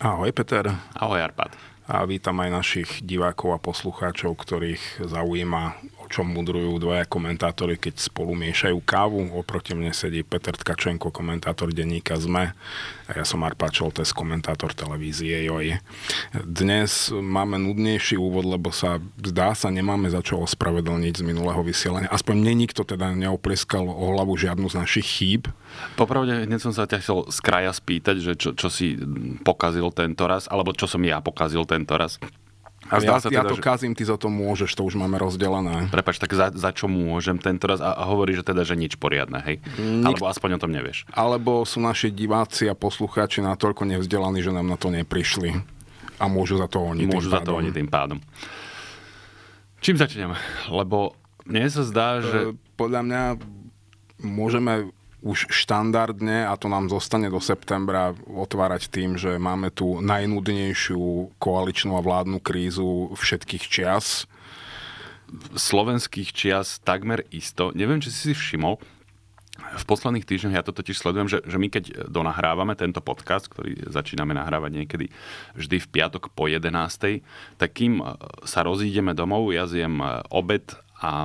Ahoj Peter. Ahoj Arpad. A vítam aj našich divákov a poslucháčov, ktorých zaujíma, o čom mudrujú dvaja komentátori, keď spolu miešajú kávu. Oproti mne sedí Peter Tkačenko, komentátor denníka ZME a ja som Arpa Čoltes, komentátor televízie JOJ. Dnes máme nudnejší úvod, lebo sa zdá sa nemáme za čo ospravedlniť z minulého vysielania. Aspoň mne nikto teda neopliskal o hlavu žiadnu z našich chýb. Popravde, hneď som sa ťa chcel z kraja spýtať, že čo, čo si pokazil tento raz, alebo čo som ja pokazil tento raz. A zdá ja, sa teda, ja to že... kazím, ty za to môžeš, to už máme rozdelené. Prepač, tak za, za čo môžem tento raz? A, a hovorí, že teda, že nič poriadne, hej? Nik... Alebo aspoň o tom nevieš. Alebo sú naši diváci a poslucháči natoľko nevzdelaní, že nám na to neprišli. A môžu za to oni Môžu za to oni tým pádom. Čím začneme? Lebo mne sa zdá, e, že... Podľa mňa môžeme už štandardne, a to nám zostane do septembra, otvárať tým, že máme tu najnudnejšiu koaličnú a vládnu krízu všetkých čias. Slovenských čias takmer isto. Neviem, či si si všimol, v posledných týždňoch ja to totiž sledujem, že, že my keď donahrávame tento podcast, ktorý začíname nahrávať niekedy vždy v piatok po 11. tak kým sa rozídeme domov, ja zjem obed a,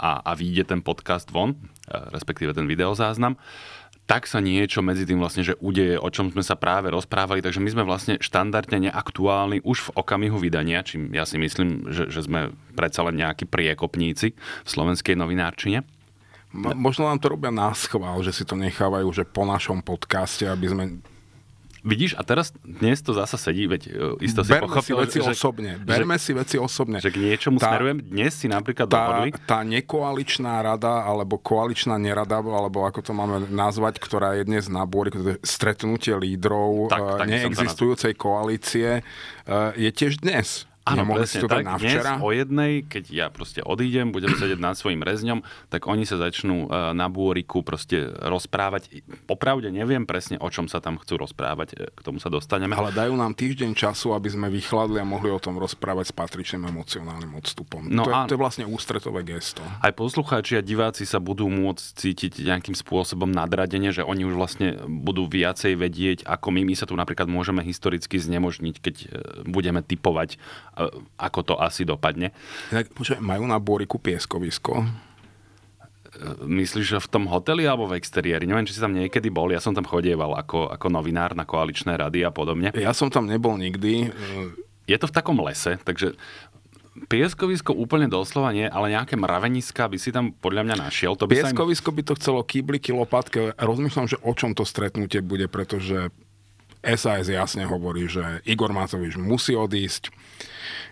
a, a vyjde ten podcast von, E, respektíve ten videozáznam, tak sa niečo medzi tým vlastne, že udeje, o čom sme sa práve rozprávali, takže my sme vlastne štandardne neaktuálni už v okamihu vydania, čím ja si myslím, že, že sme predsa len nejakí priekopníci v slovenskej novinárčine. Mo- možno nám to robia náschval, že si to nechávajú, že po našom podcaste, aby sme Vidíš, a teraz dnes to zasa sedí, veď e, isto si Berme pochopil, si veci že, osobne. Berme že, si veci osobne. Že k niečomu tá, smerujem. Dnes si napríklad tá, dohodli... Tá nekoaličná rada, alebo koaličná nerada, alebo ako to máme nazvať, ktorá je dnes na bôri, stretnutie lídrov tak, e, tak neexistujúcej koalície, e, je tiež dnes. Áno, Nemohli presne to tak. Na včera? Dnes o jednej, keď ja proste odídem, budem sedieť nad svojim rezňom, tak oni sa začnú e, na búriku proste rozprávať. Popravde neviem presne, o čom sa tam chcú rozprávať, e, k tomu sa dostaneme. Ale dajú nám týždeň času, aby sme vychladli a mohli o tom rozprávať s patričným emocionálnym odstupom. No to, je, to je vlastne ústretové gesto. Aj poslucháči a diváci sa budú môcť cítiť nejakým spôsobom nadradenie, že oni už vlastne budú viacej vedieť, ako my. My sa tu napríklad môžeme historicky znemožniť, keď e, budeme typovať ako to asi dopadne. Tak, majú na Boriku pieskovisko. E, myslíš, že v tom hoteli alebo v exteriéri? Neviem, či si tam niekedy bol. Ja som tam chodieval ako, ako novinár na koaličné rady a podobne. Ja som tam nebol nikdy. Je to v takom lese, takže Pieskovisko úplne doslova nie, ale nejaké mraveniska by si tam podľa mňa našiel. To by Pieskovisko im... by to chcelo kýbliky lopatky. Rozmýšľam, že o čom to stretnutie bude, pretože SAS jasne hovorí, že Igor Matovič musí odísť.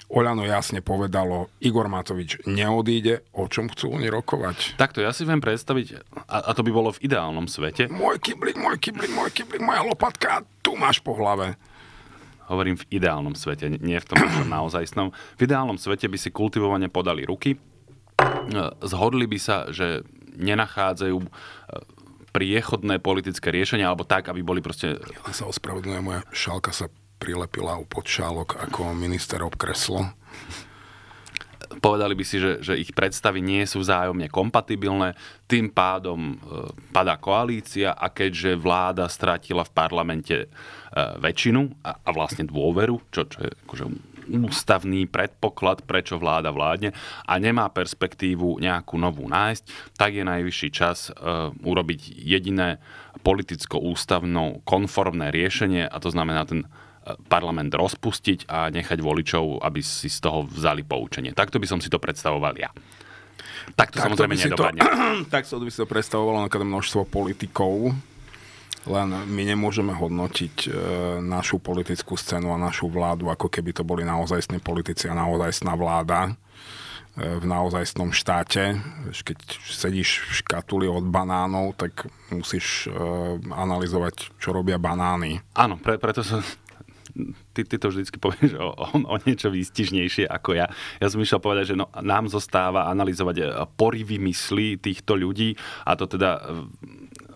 Oľano jasne povedalo, Igor Matovič neodíde, o čom chcú oni rokovať. Takto, ja si viem predstaviť, a, a to by bolo v ideálnom svete. Môj kyblik, môj kyblik, môj kyblik, moja lopatka, tu máš po hlave. Hovorím v ideálnom svete, nie v tom snom. V ideálnom svete by si kultivovane podali ruky, e, zhodli by sa, že nenachádzajú e, priechodné politické riešenia, alebo tak, aby boli proste... Ja sa ospravedlňujem, moja šálka sa prilepila u podšálok ako minister obkreslo. Povedali by si, že, že ich predstavy nie sú vzájomne kompatibilné, tým pádom e, padá koalícia a keďže vláda stratila v parlamente e, väčšinu a, a vlastne dôveru, čo, čo je akože ústavný predpoklad, prečo vláda vládne a nemá perspektívu nejakú novú nájsť, tak je najvyšší čas e, urobiť jediné politicko-ústavno konformné riešenie a to znamená ten e, parlament rozpustiť a nechať voličov, aby si z toho vzali poučenie. Takto by som si to predstavoval ja. Takto tak samozrejme nedopadne. To, tak som by si to predstavovalo množstvo politikov, len my nemôžeme hodnotiť e, našu politickú scénu a našu vládu, ako keby to boli naozajstní politici a naozajstná vláda e, v naozajstnom štáte. Keď sedíš v škatuli od banánov, tak musíš e, analyzovať, čo robia banány. Áno, pre, preto sa... Ty, ty to vždycky povieš o, o, o niečo výstižnejšie ako ja. Ja som išiel povedať, že no, nám zostáva analyzovať e, porivy mysli týchto ľudí a to teda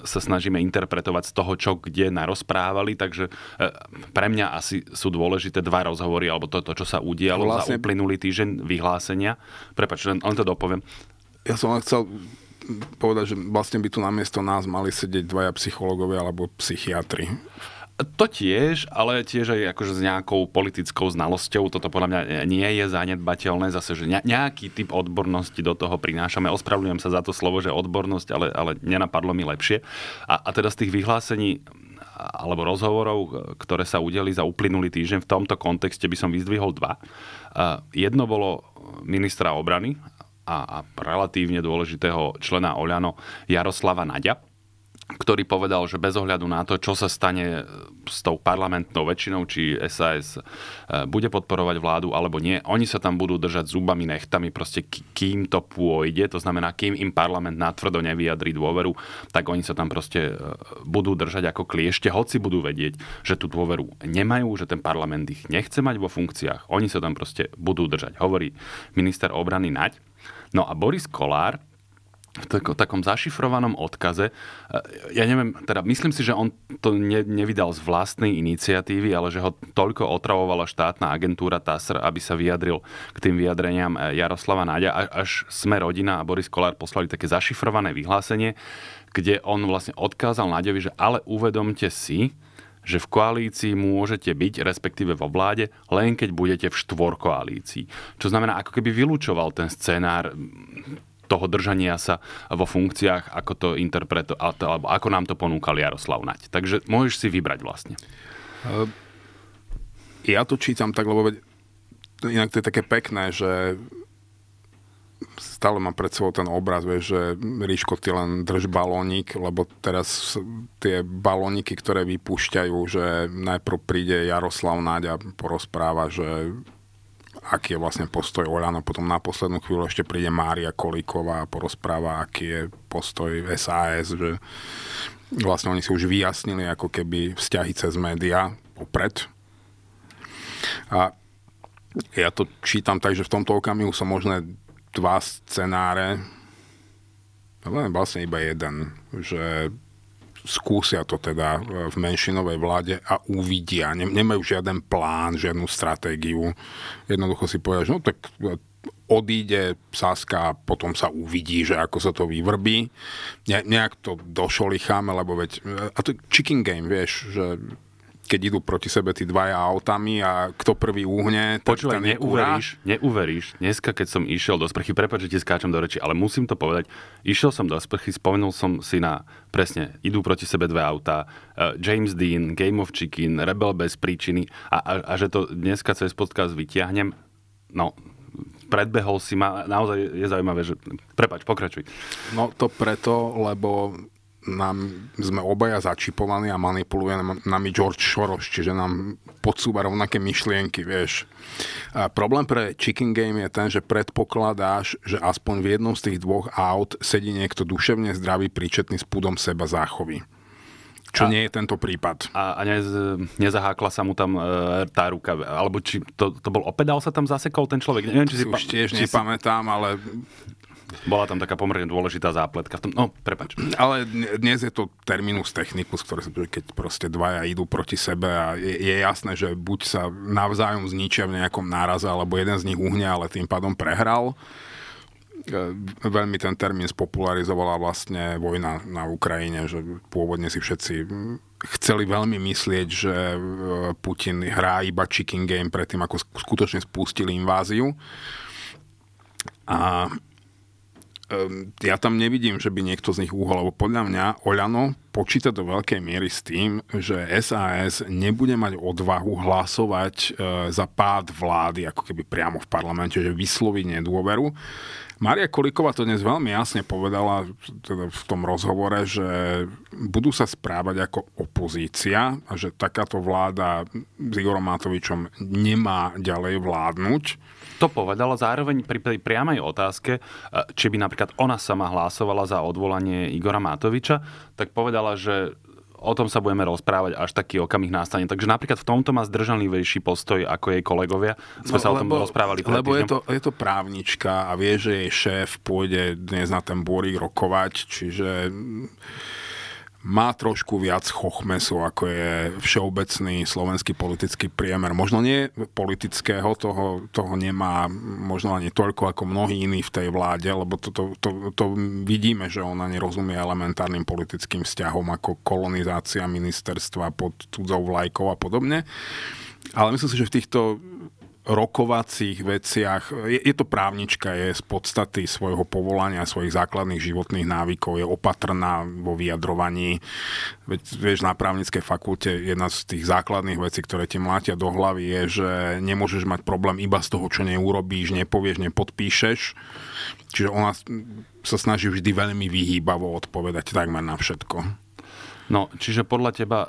sa snažíme interpretovať z toho, čo kde narozprávali, takže e, pre mňa asi sú dôležité dva rozhovory, alebo to, to čo sa udialo vlastne... za uplynulý týždeň vyhlásenia. Prepač, len, len to dopoviem. Ja som len chcel povedať, že vlastne by tu namiesto nás mali sedieť dvaja psychológovia alebo psychiatri to tiež, ale tiež aj akože s nejakou politickou znalosťou. Toto podľa mňa e, nie je zanedbateľné. Zase, že nejaký typ odbornosti do toho prinášame. Ospravedlňujem sa za to slovo, že odbornosť, ale, ale nenapadlo mi lepšie. A, a teda z tých vyhlásení alebo rozhovorov, ktoré sa udeli za uplynulý týždeň, v tomto kontexte by som vyzdvihol dva. E, jedno bolo ministra obrany a, a relatívne dôležitého člena Oľano Jaroslava Naďa, ktorý povedal, že bez ohľadu na to, čo sa stane s tou parlamentnou väčšinou, či SAS e, bude podporovať vládu alebo nie, oni sa tam budú držať zubami, nechtami, proste kým to pôjde, to znamená, kým im parlament natvrdo nevyjadri dôveru, tak oni sa tam proste e, budú držať ako kliešte, hoci budú vedieť, že tú dôveru nemajú, že ten parlament ich nechce mať vo funkciách, oni sa tam proste budú držať, hovorí minister obrany Naď. No a Boris Kolár, v takom, zašifrovanom odkaze. E, ja neviem, teda myslím si, že on to ne, nevydal z vlastnej iniciatívy, ale že ho toľko otravovala štátna agentúra TASR, aby sa vyjadril k tým vyjadreniam e, Jaroslava Náďa, až sme rodina a Boris Kolár poslali také zašifrované vyhlásenie, kde on vlastne odkázal Náďovi, že ale uvedomte si, že v koalícii môžete byť, respektíve vo vláde, len keď budete v štvor koalícii, Čo znamená, ako keby vylúčoval ten scenár toho držania sa vo funkciách, ako to interpreto, alebo ako nám to ponúkal Jaroslav Nať. Takže môžeš si vybrať vlastne. Ehm, ja to čítam tak, lebo inak to je také pekné, že stále mám pred sebou ten obraz, vieš, že Ríško, ty len drž balónik, lebo teraz tie balóniky, ktoré vypúšťajú, že najprv príde Jaroslav Náď a porozpráva, že aký je vlastne postoj Oľano, potom na poslednú chvíľu ešte príde Mária Kolíková a porozpráva, aký je postoj SAS, že vlastne oni si už vyjasnili ako keby vzťahy cez médiá opred. A ja to čítam tak, že v tomto okamihu sú možné dva scenáre, no, vlastne iba jeden, že skúsia to teda e, v menšinovej vláde a uvidia. Nemajú žiaden plán, žiadnu stratégiu. Jednoducho si povedia, že no tak e, odíde Saska a potom sa uvidí, že ako sa to vyvrbí. Ne, nejak to došolicháme, lebo veď... E, a to chicken game, vieš, že keď idú proti sebe tí dvaja autami a kto prvý uhne, Počúvaj, ten neuveríš, kúra. neuveríš, dneska keď som išiel do sprchy, prepáč, že ti skáčem do reči, ale musím to povedať, išiel som do sprchy, spomenul som si na, presne, idú proti sebe dve auta, uh, James Dean, Game of Chicken, Rebel bez príčiny a, a, a že to dneska cez podcast vytiahnem, no, predbehol si ma, naozaj je zaujímavé, že... Prepač, pokračuj. No to preto, lebo nám sme obaja začipovaní a manipuluje nami George Soros, čiže nám podsúva rovnaké myšlienky, vieš. A problém pre Chicken Game je ten, že predpokladáš, že aspoň v jednom z tých dvoch aut sedí niekto duševne zdravý, príčetný s púdom seba záchovy. Čo a, nie je tento prípad. A, a ne, nezahákla sa mu tam e, tá ruka, alebo či to, to bol opedál sa tam zasekol ten človek? Neviem, či si Už pa, tiež či nepamätám, si... ale bola tam taká pomerne dôležitá zápletka. V tom, no, prepač. Ale dnes je to terminus technicus, ktorý sa keď proste dvaja idú proti sebe a je, je jasné, že buď sa navzájom zničia v nejakom náraze, alebo jeden z nich uhne, ale tým pádom prehral e, veľmi ten termín spopularizovala vlastne vojna na Ukrajine, že pôvodne si všetci chceli veľmi myslieť, že e, Putin hrá iba chicken game predtým, ako skutočne spustili inváziu. A Ehm, ja tam nevidím, že by niekto z nich uhol, lebo podľa mňa Oľano počíta do veľkej miery s tým, že SAS nebude mať odvahu hlasovať e, za pád vlády, ako keby priamo v parlamente, že vysloviť nedôveru Maria Kolíková to dnes veľmi jasne povedala teda v tom rozhovore, že budú sa správať ako opozícia a že takáto vláda s Igorom Matovičom nemá ďalej vládnuť. To povedala zároveň pri tej priamej otázke, e, či by napríklad ona sama hlásovala za odvolanie Igora Matoviča, tak povedala, že o tom sa budeme rozprávať až taký okamih nastane. Takže napríklad v tomto má zdržanlivejší postoj ako jej kolegovia. Sme no, sa lebo, o tom rozprávali. Lebo je to, je to právnička a vie, že jej šéf pôjde dnes na ten bory rokovať, čiže má trošku viac chochmesu, ako je všeobecný slovenský politický priemer. Možno nie politického, toho, toho nemá možno ani toľko ako mnohí iní v tej vláde, lebo to, to, to, to vidíme, že ona nerozumie elementárnym politickým vzťahom ako kolonizácia ministerstva pod cudzou vlajkou a podobne. Ale myslím si, že v týchto rokovacích veciach, je, je to právnička, je z podstaty svojho povolania, svojich základných životných návykov, je opatrná vo vyjadrovaní. Veď vieš, na právnickej fakulte jedna z tých základných vecí, ktoré ti mlátia do hlavy, je, že nemôžeš mať problém iba z toho, čo neurobíš, nepovieš, nepodpíšeš. Čiže ona sa snaží vždy veľmi vyhýbavo odpovedať takmer na všetko. No, čiže podľa teba e,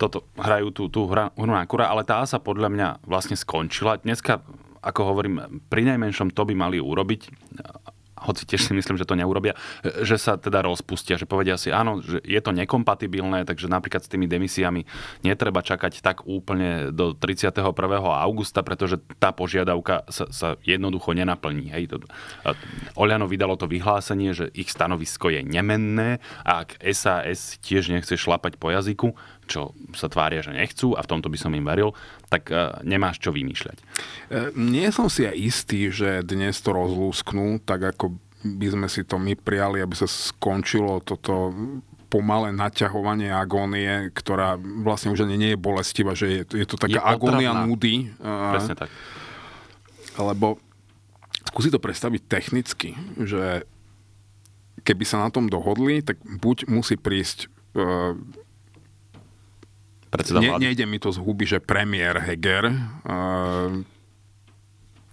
toto hrajú tú, tú hru na kura, ale tá sa podľa mňa vlastne skončila. Dneska, ako hovorím, pri najmenšom to by mali urobiť hoci tiež si myslím, že to neurobia, že sa teda rozpustia, že povedia si, áno, že je to nekompatibilné, takže napríklad s tými demisiami netreba čakať tak úplne do 31. augusta, pretože tá požiadavka sa, sa jednoducho nenaplní. Hej. Oliano vydalo to vyhlásenie, že ich stanovisko je nemenné a ak SAS tiež nechce šlapať po jazyku, čo sa tvária, že nechcú a v tomto by som im veril, tak e, nemáš čo vymýšľať. E, nie som si aj istý, že dnes to rozlúsknú, tak ako by sme si to my prijali, aby sa skončilo toto pomalé naťahovanie agónie, ktorá vlastne už ani nie je bolestivá, že je, je to taká je agónia otravná. nudy. E, Presne tak. Lebo skúsi to predstaviť technicky, že keby sa na tom dohodli, tak buď musí prísť e, predseda vlády. Ne, nejde mi to z huby, že premiér Heger, eh,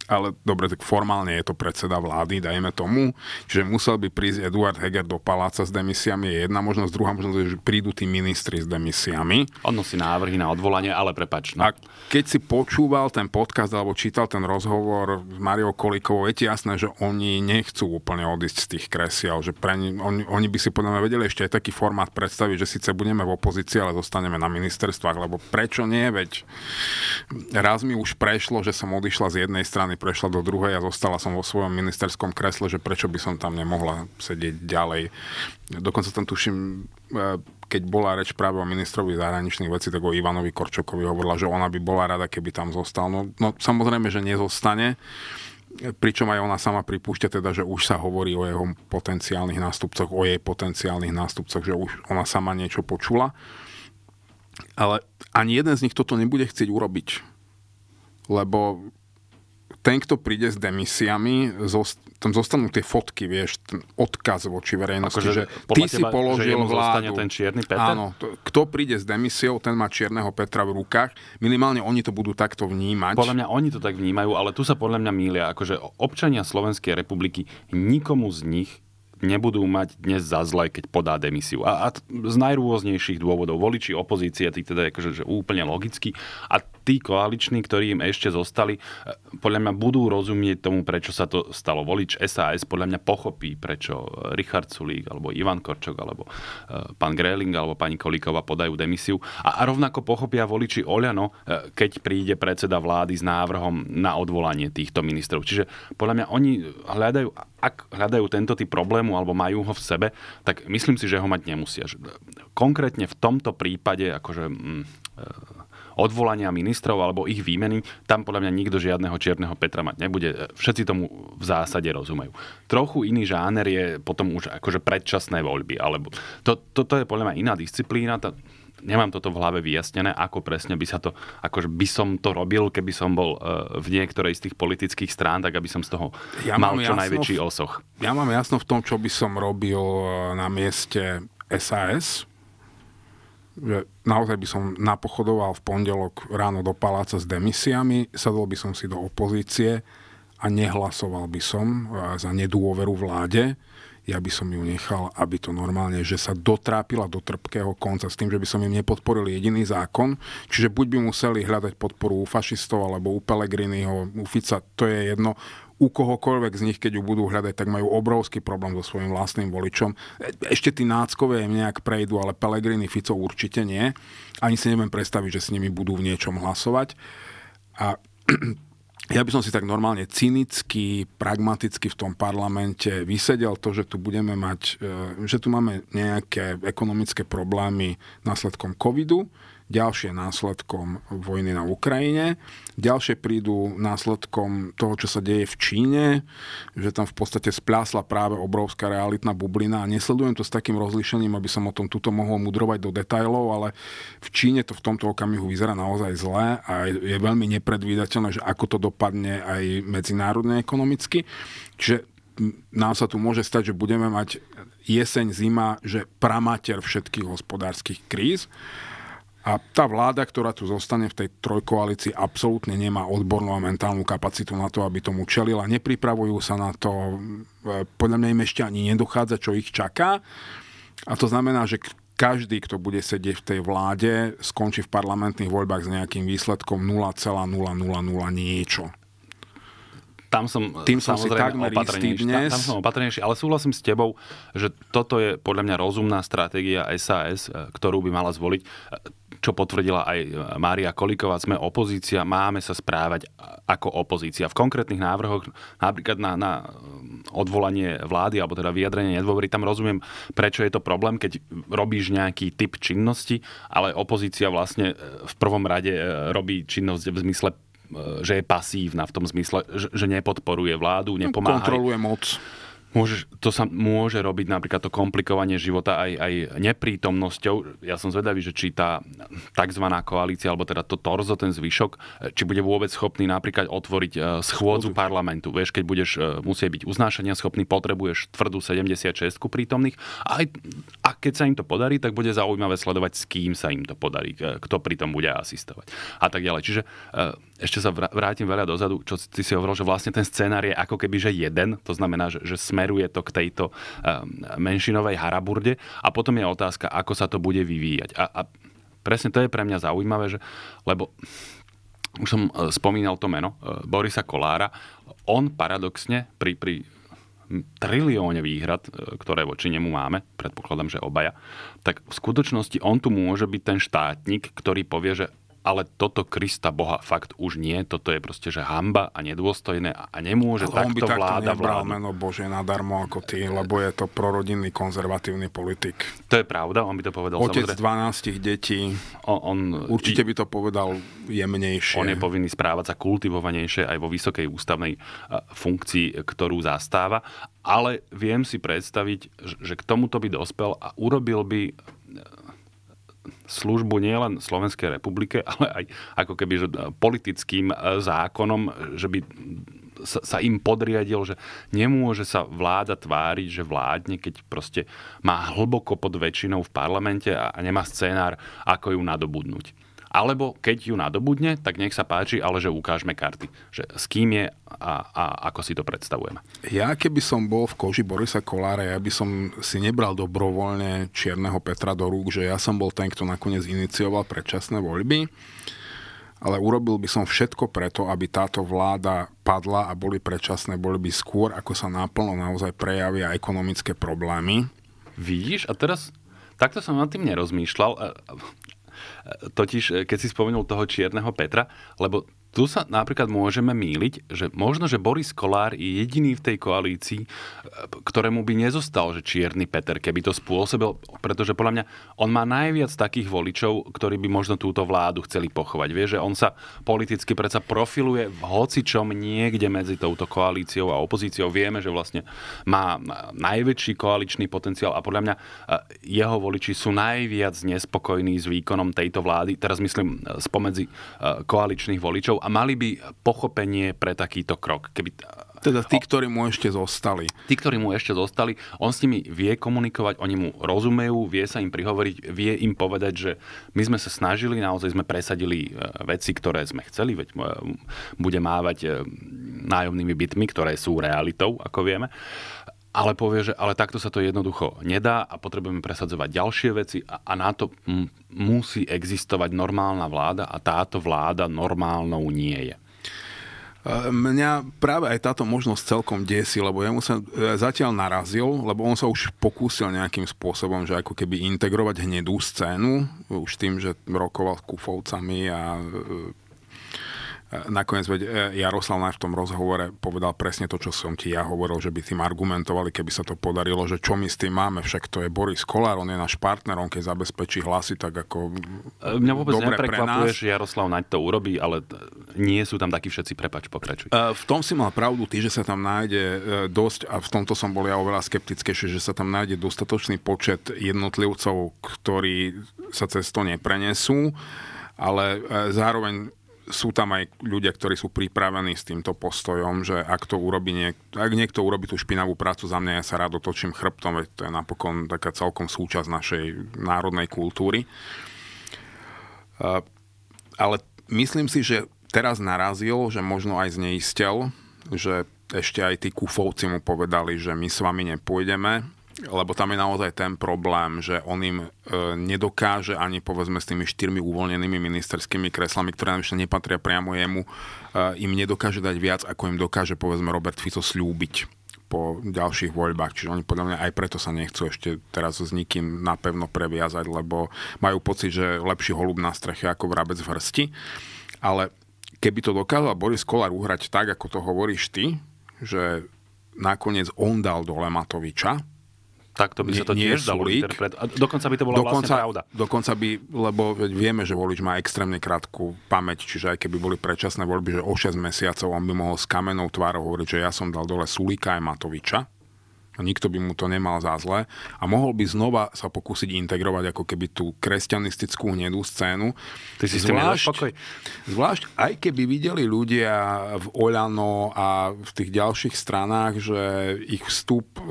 ale dobre, tak formálne je to predseda vlády, dajme tomu, že musel by prísť Eduard Heger do paláca s demisiami, je jedna možnosť, druhá možnosť je, že prídu tí ministri s demisiami. Odnosí návrhy na odvolanie, ale prepač. No. A keď si počúval ten podcast alebo čítal ten rozhovor s Mariou Kolikovou, je ti jasné, že oni nechcú úplne odísť z tých kresiel, že pre ni, oni, oni by si podľa mňa vedeli ešte aj taký formát predstaviť, že síce budeme v opozícii, ale zostaneme na ministerstvách, lebo prečo nie, veď raz mi už prešlo, že som odišla z jednej strany prešla do druhej a zostala som vo svojom ministerskom kresle, že prečo by som tam nemohla sedieť ďalej. Dokonca tam tuším, e, keď bola reč práve o ministrovi zahraničných vecí, tak o Ivanovi Korčokovi hovorila, že ona by bola rada, keby tam zostal. No, no samozrejme, že nezostane pričom aj ona sama pripúšťa teda, že už sa hovorí o jeho potenciálnych nástupcoch, o jej potenciálnych nástupcoch, že už ona sama niečo počula. Ale ani jeden z nich toto nebude chcieť urobiť. Lebo ten, kto príde s demisiami, zost- tam zostanú tie fotky, vieš, ten odkaz voči verejnosti, akože, že ty teba, si položil že vládu. ten čierny Peter? Áno, to, kto príde s demisiou, ten má čierneho Petra v rukách. Minimálne oni to budú takto vnímať. Podľa mňa oni to tak vnímajú, ale tu sa podľa mňa mília. Akože občania Slovenskej republiky, nikomu z nich nebudú mať dnes za zle, keď podá demisiu. A, a z najrôznejších dôvodov. Voliči opozície, tí teda akože, že úplne logicky. A tí koaliční, ktorí im ešte zostali, e, podľa mňa budú rozumieť tomu, prečo sa to stalo. Volič SAS podľa mňa pochopí, prečo e, Richard Sulík, alebo Ivan Korčok, alebo e, pán Greling, alebo pani Kolíková podajú demisiu. A, a rovnako pochopia voliči Oľano, keď príde predseda vlády s návrhom na odvolanie týchto ministrov. Čiže podľa mňa oni hľadajú ak hľadajú tento typ problému alebo majú ho v sebe, tak myslím si, že ho mať nemusia. Konkrétne v tomto prípade, akože... Mm, eh, odvolania ministrov alebo ich výmeny, tam podľa mňa nikto žiadneho čierneho Petra mať nebude. Všetci tomu v zásade rozumejú. Trochu iný žáner je potom už akože predčasné voľby. Alebo to, toto to je podľa mňa iná disciplína. To, nemám toto v hlave vyjasnené, ako presne by sa to, akože by som to robil, keby som bol e, v niektorej z tých politických strán, tak aby som z toho ja mal čo jasno, najväčší osoch. Ja mám jasno v tom, čo by som robil e, na mieste SAS, že naozaj by som napochodoval v pondelok ráno do paláca s demisiami, sadol by som si do opozície a nehlasoval by som e, za nedôveru vláde ja by som ju nechal, aby to normálne, že sa dotrápila do trpkého konca s tým, že by som im nepodporil jediný zákon. Čiže buď by museli hľadať podporu u fašistov, alebo u Pelegriniho, u Fica, to je jedno u kohokoľvek z nich, keď ju budú hľadať, tak majú obrovský problém so svojím vlastným voličom. E, ešte tí náckové im nejak prejdú, ale Pelegrini, Fico určite nie. Ani si neviem predstaviť, že s nimi budú v niečom hlasovať. A ja by som si tak normálne cynicky, pragmaticky v tom parlamente vysedel to, že tu budeme mať, e, že tu máme nejaké ekonomické problémy následkom covidu, ďalšie následkom vojny na Ukrajine, ďalšie prídu následkom toho, čo sa deje v Číne, že tam v podstate splásla práve obrovská realitná bublina a nesledujem to s takým rozlišením, aby som o tom tuto mohol mudrovať do detajlov, ale v Číne to v tomto okamihu vyzerá naozaj zle a je veľmi nepredvídateľné, že ako to dopadne aj medzinárodne ekonomicky. Čiže nám sa tu môže stať, že budeme mať jeseň, zima, že pramater všetkých hospodárskych kríz. A tá vláda, ktorá tu zostane v tej trojkoalícii, absolútne nemá odbornú a mentálnu kapacitu na to, aby tomu čelila. Nepripravujú sa na to. E, podľa mňa im ešte ani nedochádza, čo ich čaká. A to znamená, že každý, kto bude sedieť v tej vláde, skončí v parlamentných voľbách s nejakým výsledkom 0,000 niečo. Tam som, Tým som si takmer istý dnes. Tam, tam som opatrnejší, ale súhlasím s tebou, že toto je podľa mňa rozumná stratégia SAS, e, ktorú by mala zvoliť e, čo potvrdila aj e, Mária Koliková, sme opozícia, máme sa správať ako opozícia. V konkrétnych návrhoch, napríklad na, na e, odvolanie vlády, alebo teda vyjadrenie nedôvery, tam rozumiem, prečo je to problém, keď robíš nejaký typ činnosti, ale opozícia vlastne e, v prvom rade robí činnosť v zmysle že je pasívna v tom zmysle, že nepodporuje vládu, nepomáha. Kontroluje moc Môžeš, to sa môže robiť napríklad to komplikovanie života aj, aj neprítomnosťou. Ja som zvedavý, že či tá tzv. koalícia, alebo teda to torzo, ten zvyšok, e, či bude vôbec schopný napríklad otvoriť e, schôdzu parlamentu. Vieš, keď budeš e, musieť byť uznášania schopný, potrebuješ tvrdú 76 prítomných. A, aj, a keď sa im to podarí, tak bude zaujímavé sledovať, s kým sa im to podarí, kto pri tom bude asistovať a tak ďalej. Čiže ešte sa vrátim veľa dozadu, čo ty si hovoril, že vlastne ten scenár je ako keby, že jeden, to znamená, že, že smeruje to k tejto um, menšinovej haraburde a potom je otázka, ako sa to bude vyvíjať. A, a presne to je pre mňa zaujímavé, že, lebo už som e, spomínal to meno, e, Borisa Kolára, on paradoxne pri, pri trilióne výhrad, e, ktoré voči nemu máme, predpokladám, že obaja, tak v skutočnosti on tu môže byť ten štátnik, ktorý povie, že ale toto Krista Boha fakt už nie, toto je proste, že hamba a nedôstojné a nemôže ale takto on by takto vláda vládu. meno Bože nadarmo ako ty, lebo je to prorodinný konzervatívny politik. To je pravda, on by to povedal. Otec samozrejme. 12 detí, on, on, určite by to povedal jemnejšie. On je povinný správať sa kultivovanejšie aj vo vysokej ústavnej funkcii, ktorú zastáva, ale viem si predstaviť, že k tomuto by dospel a urobil by službu nielen Slovenskej republike, ale aj ako keby že e, politickým e, zákonom, e, že by sa, im podriadil, že nemôže sa vláda tváriť, že vládne, keď proste má hlboko pod väčšinou v parlamente a, nemá scénár, ako ju nadobudnúť. Alebo keď ju nadobudne, tak nech sa páči, ale že ukážme karty. Že s kým je a, a ako si to predstavujeme. Ja keby som bol v koži Borisa Kolára, ja by som si nebral dobrovoľne Čierneho Petra do rúk, že ja som bol ten, kto nakoniec inicioval predčasné voľby ale urobil by som všetko preto, aby táto vláda padla a boli predčasné voľby skôr, ako sa naplno naozaj prejavia ekonomické problémy. Vidíš, a teraz takto som nad tým nerozmýšľal. Totiž, eh, keď si spomenul toho čierneho Petra, lebo tu sa napríklad môžeme míliť, že možno, že Boris Kolár je jediný v tej koalícii, e, ktorému by nezostal, že čierny Peter, keby to spôsobil, pretože podľa mňa on má najviac takých voličov, ktorí by možno túto vládu chceli pochovať. Vie, že on sa politicky predsa profiluje v hocičom niekde medzi touto koalíciou a opozíciou. Vieme, že vlastne má najväčší koaličný potenciál a podľa mňa e, jeho voliči sú najviac nespokojní s výkonom tejto vlády, teraz myslím e, spomedzi koaličných voličov a mali by pochopenie pre takýto krok. Keby, teda tí, ktorí mu ešte zostali. Tí, ktorí mu ešte zostali, on s nimi vie komunikovať, oni mu rozumejú, vie sa im prihovoriť, vie im povedať, že my sme sa snažili, naozaj sme presadili e, veci, ktoré sme chceli, veď e, bude mávať e, nájomnými bytmi, ktoré sú realitou, ako vieme ale povie, že ale takto sa to jednoducho nedá a potrebujeme presadzovať ďalšie veci a, a na to m- musí existovať normálna vláda a táto vláda normálnou nie je. Mňa práve aj táto možnosť celkom desí, lebo ja mu sa e, zatiaľ narazil, lebo on sa už pokúsil nejakým spôsobom, že ako keby integrovať hnedú scénu, už tým, že rokoval s kufovcami a e, Nakoniec veď e, Jaroslav v tom rozhovore povedal presne to, čo som ti ja hovoril, že by tým argumentovali, keby sa to podarilo, že čo my s tým máme, však to je Boris Kolár, on je náš partner, on keď zabezpečí hlasy, tak ako Mňa vôbec dobre neprekvapuje, že Jaroslav Naď to urobí, ale nie sú tam takí všetci, prepač, pokračuj. E, v tom si mal pravdu ty, že sa tam nájde e, dosť, a v tomto som bol ja oveľa skeptickejšie, že sa tam nájde dostatočný počet jednotlivcov, ktorí sa cez to neprenesú ale zároveň sú tam aj ľudia, ktorí sú pripravení s týmto postojom, že ak to urobí niek- ak niekto urobí tú špinavú prácu za mňa, ja sa rád otočím chrbtom, veď to je napokon taká celkom súčasť našej národnej kultúry. Ale myslím si, že teraz narazil, že možno aj zneistel, že ešte aj tí kufovci mu povedali, že my s vami nepôjdeme, lebo tam je naozaj ten problém, že on im e, nedokáže ani povedzme s tými štyrmi uvoľnenými ministerskými kreslami, ktoré ešte nepatria priamo jemu, e, im nedokáže dať viac, ako im dokáže povedzme Robert Fico slúbiť po ďalších voľbách. Čiže oni podľa mňa aj preto sa nechcú ešte teraz s nikým napevno previazať, lebo majú pocit, že lepší holub na streche ako vrabec v hrsti. Ale keby to dokázal Boris Kolár uhrať tak, ako to hovoríš ty, že nakoniec on dal dole Matoviča, tak to by nie, sa to nie tiež dalo interpretovať. Dokonca by to bola vlastne dokonca, vlastne pravda. Dokonca by, lebo vieme, že volič má extrémne krátku pamäť, čiže aj keby boli predčasné voľby, že o 6 mesiacov on by mohol s kamenou tvárou hovoriť, že ja som dal dole Sulíka aj Matoviča, a nikto by mu to nemal za zle a mohol by znova sa pokúsiť integrovať ako keby tú kresťanistickú hnedú scénu. Ty si zvlášť, zvlášť aj keby videli ľudia v Oľano a v tých ďalších stranách, že ich vstup e,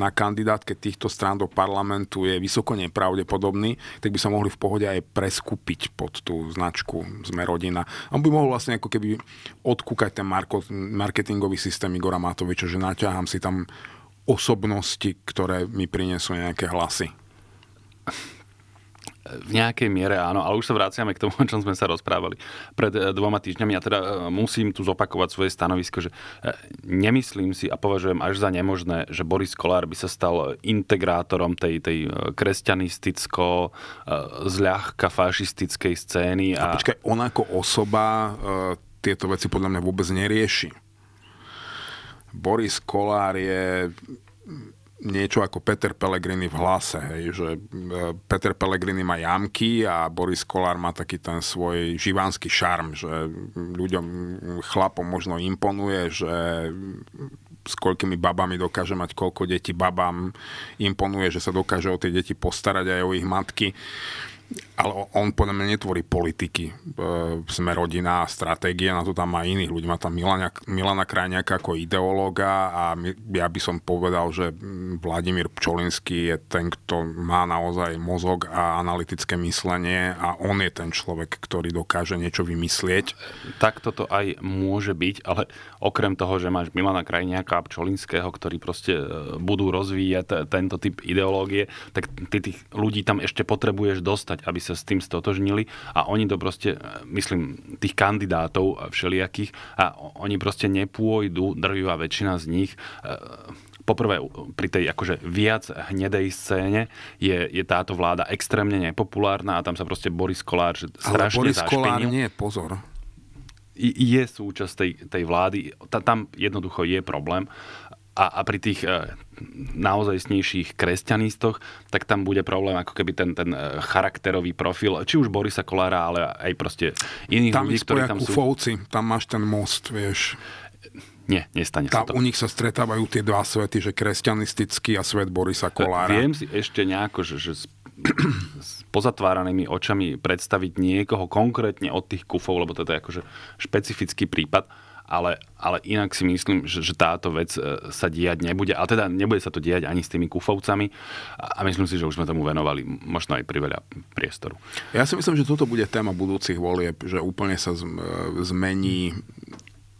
na kandidátke týchto strán do parlamentu je vysoko nepravdepodobný, tak by sa mohli v pohode aj preskúpiť pod tú značku Sme rodina. On by mohol vlastne ako keby odkúkať ten marketingový systém Igora Matoviča, že naťahám si tam osobnosti, ktoré mi prinesú nejaké hlasy. V nejakej miere áno, ale už sa vraciame k tomu, o čom sme sa rozprávali pred eh, dvoma týždňami. Ja teda eh, musím tu zopakovať svoje stanovisko, že eh, nemyslím si a považujem až za nemožné, že Boris Kolár by sa stal integrátorom tej, tej kresťanisticko zľahka fašistickej scény. A... a počkaj, on ako osoba tieto veci podľa mňa vôbec nerieši Boris Kolár je niečo ako Peter Pellegrini v hlase, hej, že e, Peter Pellegrini má jamky a Boris Kolár má taký ten svoj živánsky šarm, že ľuďom, chlapom možno imponuje, že s koľkými babami dokáže mať koľko detí babám, imponuje, že sa dokáže o tie deti postarať aj o ich matky ale on podľa mňa netvorí politiky. E, sme rodina a stratégia, na to tam má iných ľudí. Má tam Milana, Milana Krajňaka ako ideológa a my, ja by som povedal, že mm, Vladimír Pčolinský je ten, kto má naozaj mozog a analytické myslenie a on je ten človek, ktorý dokáže niečo vymyslieť. Tak toto aj môže byť, ale okrem toho, že máš Milana Krajňaka a Pčolinského, ktorí proste e, budú rozvíjať e, tento typ ideológie, tak ty tých ľudí tam ešte potrebuješ dostať aby sa s tým stotožnili a oni to proste, e, myslím, tých kandidátov všelijakých a oni proste nepôjdu, drvivá väčšina z nich e, poprvé pri tej akože viac hnedej scéne je, je táto vláda extrémne nepopulárna a tam sa proste Boris Kolár že Ale strašne Boris Kolár nie, pozor. I, je súčasť tej, tej vlády, Ta, tam jednoducho je problém a, a pri tých e, snejších kresťanistoch, tak tam bude problém ako keby ten, ten e, charakterový profil, či už Borisa Kolára, ale aj proste iných tam ľudí, ktorí tam sú. Fouci, tam máš ten most, vieš. Nie, nestane tá, sa to. U nich sa stretávajú tie dva svety, že kresťanistický a svet Borisa e, Kolára. Viem si ešte nejako, že, že s, s pozatváranými očami predstaviť niekoho konkrétne od tých kufov, lebo to je akože špecifický prípad, ale, ale inak si myslím, že, že táto vec e, sa diať nebude. A teda nebude sa to diať ani s tými kufovcami a myslím si, že už sme tomu venovali možno aj priveľa priestoru. Ja si myslím, že toto bude téma budúcich volieb, že úplne sa e, zmení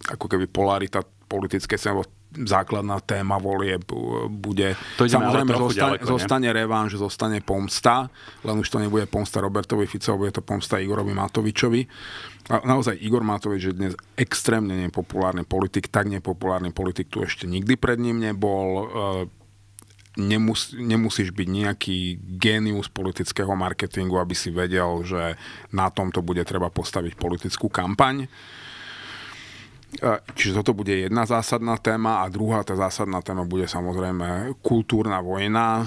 ako keby polarita politické scény, základná téma volie uh, bude. To Samozrejme, zostane, ďaleko, zostane revanš, zostane pomsta, len už to nebude pomsta Robertovi Ficovi, bude to pomsta Igorovi Matovičovi. A naozaj Igor Matovič je dnes extrémne nepopulárny politik, tak nepopulárny politik tu ešte nikdy pred ním nebol. Uh, nemus, nemusíš byť nejaký génius politického marketingu, aby si vedel, že na tomto bude treba postaviť politickú kampaň. E, čiže toto bude jedna zásadná téma a druhá tá zásadná téma bude samozrejme kultúrna vojna e,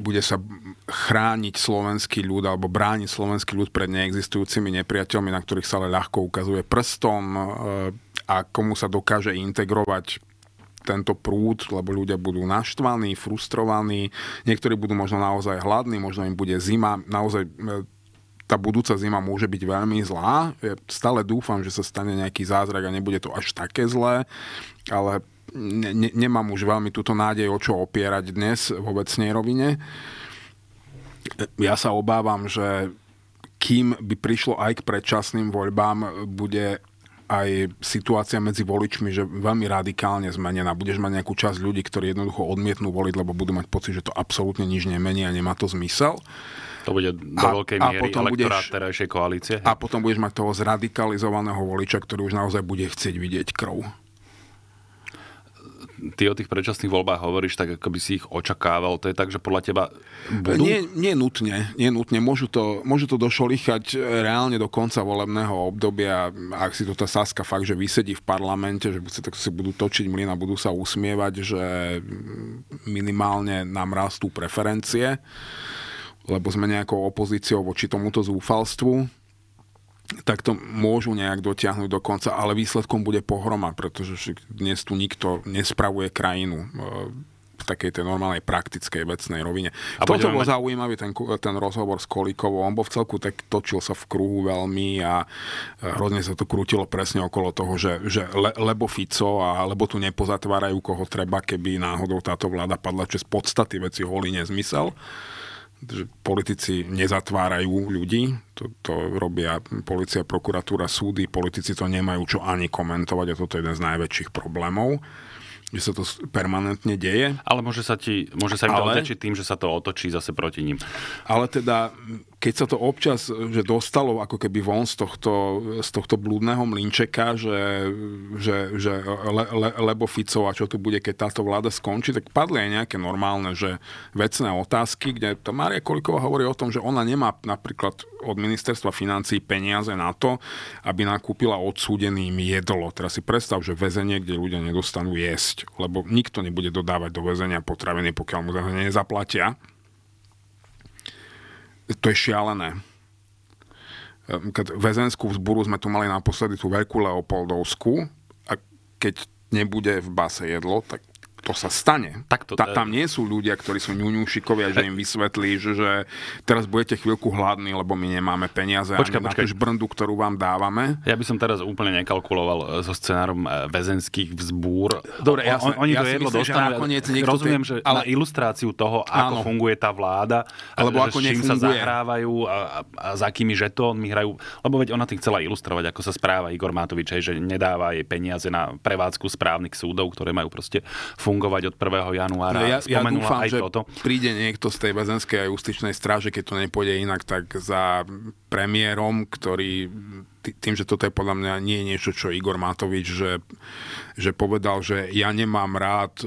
bude sa chrániť slovenský ľud alebo brániť slovenský ľud pred neexistujúcimi nepriateľmi, na ktorých sa ale ľahko ukazuje prstom e, a komu sa dokáže integrovať tento prúd, lebo ľudia budú naštvaní, frustrovaní, niektorí budú možno naozaj hladní, možno im bude zima. Naozaj tá budúca zima môže byť veľmi zlá. Ja stále dúfam, že sa stane nejaký zázrak a nebude to až také zlé, ale ne, ne, nemám už veľmi túto nádej o čo opierať dnes v obecnej rovine. Ja sa obávam, že kým by prišlo aj k predčasným voľbám, bude aj situácia medzi voličmi, že veľmi radikálne zmenená. Budeš mať nejakú časť ľudí, ktorí jednoducho odmietnú voliť, lebo budú mať pocit, že to absolútne nič nemení a nemá to zmysel. To bude do a, veľkej miery a potom budeš, terajšej koalície. A potom budeš mať toho zradikalizovaného voliča, ktorý už naozaj bude chcieť vidieť krv. Ty o tých predčasných voľbách hovoríš tak, ako by si ich očakával. To je tak, že podľa teba budú? Nie, nie nutne. Nie nutne. Môžu to, môžu to došolichať reálne do konca volebného obdobia. Ak si to tá Saska fakt, že vysedí v parlamente, že si, tak si budú točiť mlin a budú sa usmievať, že minimálne nám rastú preferencie lebo sme nejakou opozíciou voči tomuto zúfalstvu, tak to môžu nejak dotiahnuť do konca, ale výsledkom bude pohroma, pretože dnes tu nikto nespravuje krajinu eh, v takej tej normálnej praktickej vecnej rovine. A Toto bol mať... zaujímavý ten, ten rozhovor s Kolíkovou. On bol v celku tak točil sa v kruhu veľmi a eh, hrozne sa to krútilo presne okolo toho, že, že le, lebo Fico a lebo tu nepozatvárajú koho treba, keby náhodou táto vláda padla, čo z podstaty veci holí nezmysel že politici nezatvárajú ľudí, to, to robia policia, prokuratúra, súdy, politici to nemajú čo ani komentovať a toto je jeden z najväčších problémov že sa to permanentne deje. Ale môže sa, ti, môže sa im to otočiť tým, že sa to otočí zase proti ním. Ale teda keď sa to občas že dostalo ako keby von z tohto, z tohto blúdneho mlinčeka, že, že, že le, le, lebo Fico a čo tu bude, keď táto vláda skončí, tak padli aj nejaké normálne, že vecné otázky, kde to Mária Koliková hovorí o tom, že ona nemá napríklad od ministerstva financí peniaze na to, aby nakúpila odsúdeným jedlo. Teraz si predstav, že väzenie, kde ľudia nedostanú jesť, lebo nikto nebude dodávať do väzenia potraviny, pokiaľ mu za nezaplatia to je šialené. Ehm, keď väzenskú vzburu sme tu mali naposledy tú veľkú Leopoldovskú a keď nebude v base jedlo, tak to sa stane. to, Ta, tam nie sú ľudia, ktorí sú ňuňušikovia, že im vysvetlí, že teraz budete chvíľku hladní, lebo my nemáme peniaze počkaj, ani počkaj. na tú ktorú vám dávame. Ja by som teraz úplne nekalkuloval eh, so scenárom eh, väzenských vzbúr. Dobre, ja, on, oni ja to jedlo dostanú. Rozumiem, tie... že ale... na ilustráciu toho, ako áno. funguje tá vláda, alebo ako čím sa zahrávajú a, a, a za akými žetónmi hrajú. Lebo veď ona tým chcela ilustrovať, ako sa správa Igor Matovič, že nedáva jej peniaze na prevádzku správnych súdov, ktoré majú proste fungovať fungovať od 1. januára. Ja, ja dúfam, aj že toto. príde niekto z tej väzenskej a justičnej stráže, keď to nepôjde inak, tak za premiérom, ktorý tým, že toto je podľa mňa nie je niečo, čo Igor Matovič, že, že povedal, že ja nemám rád e,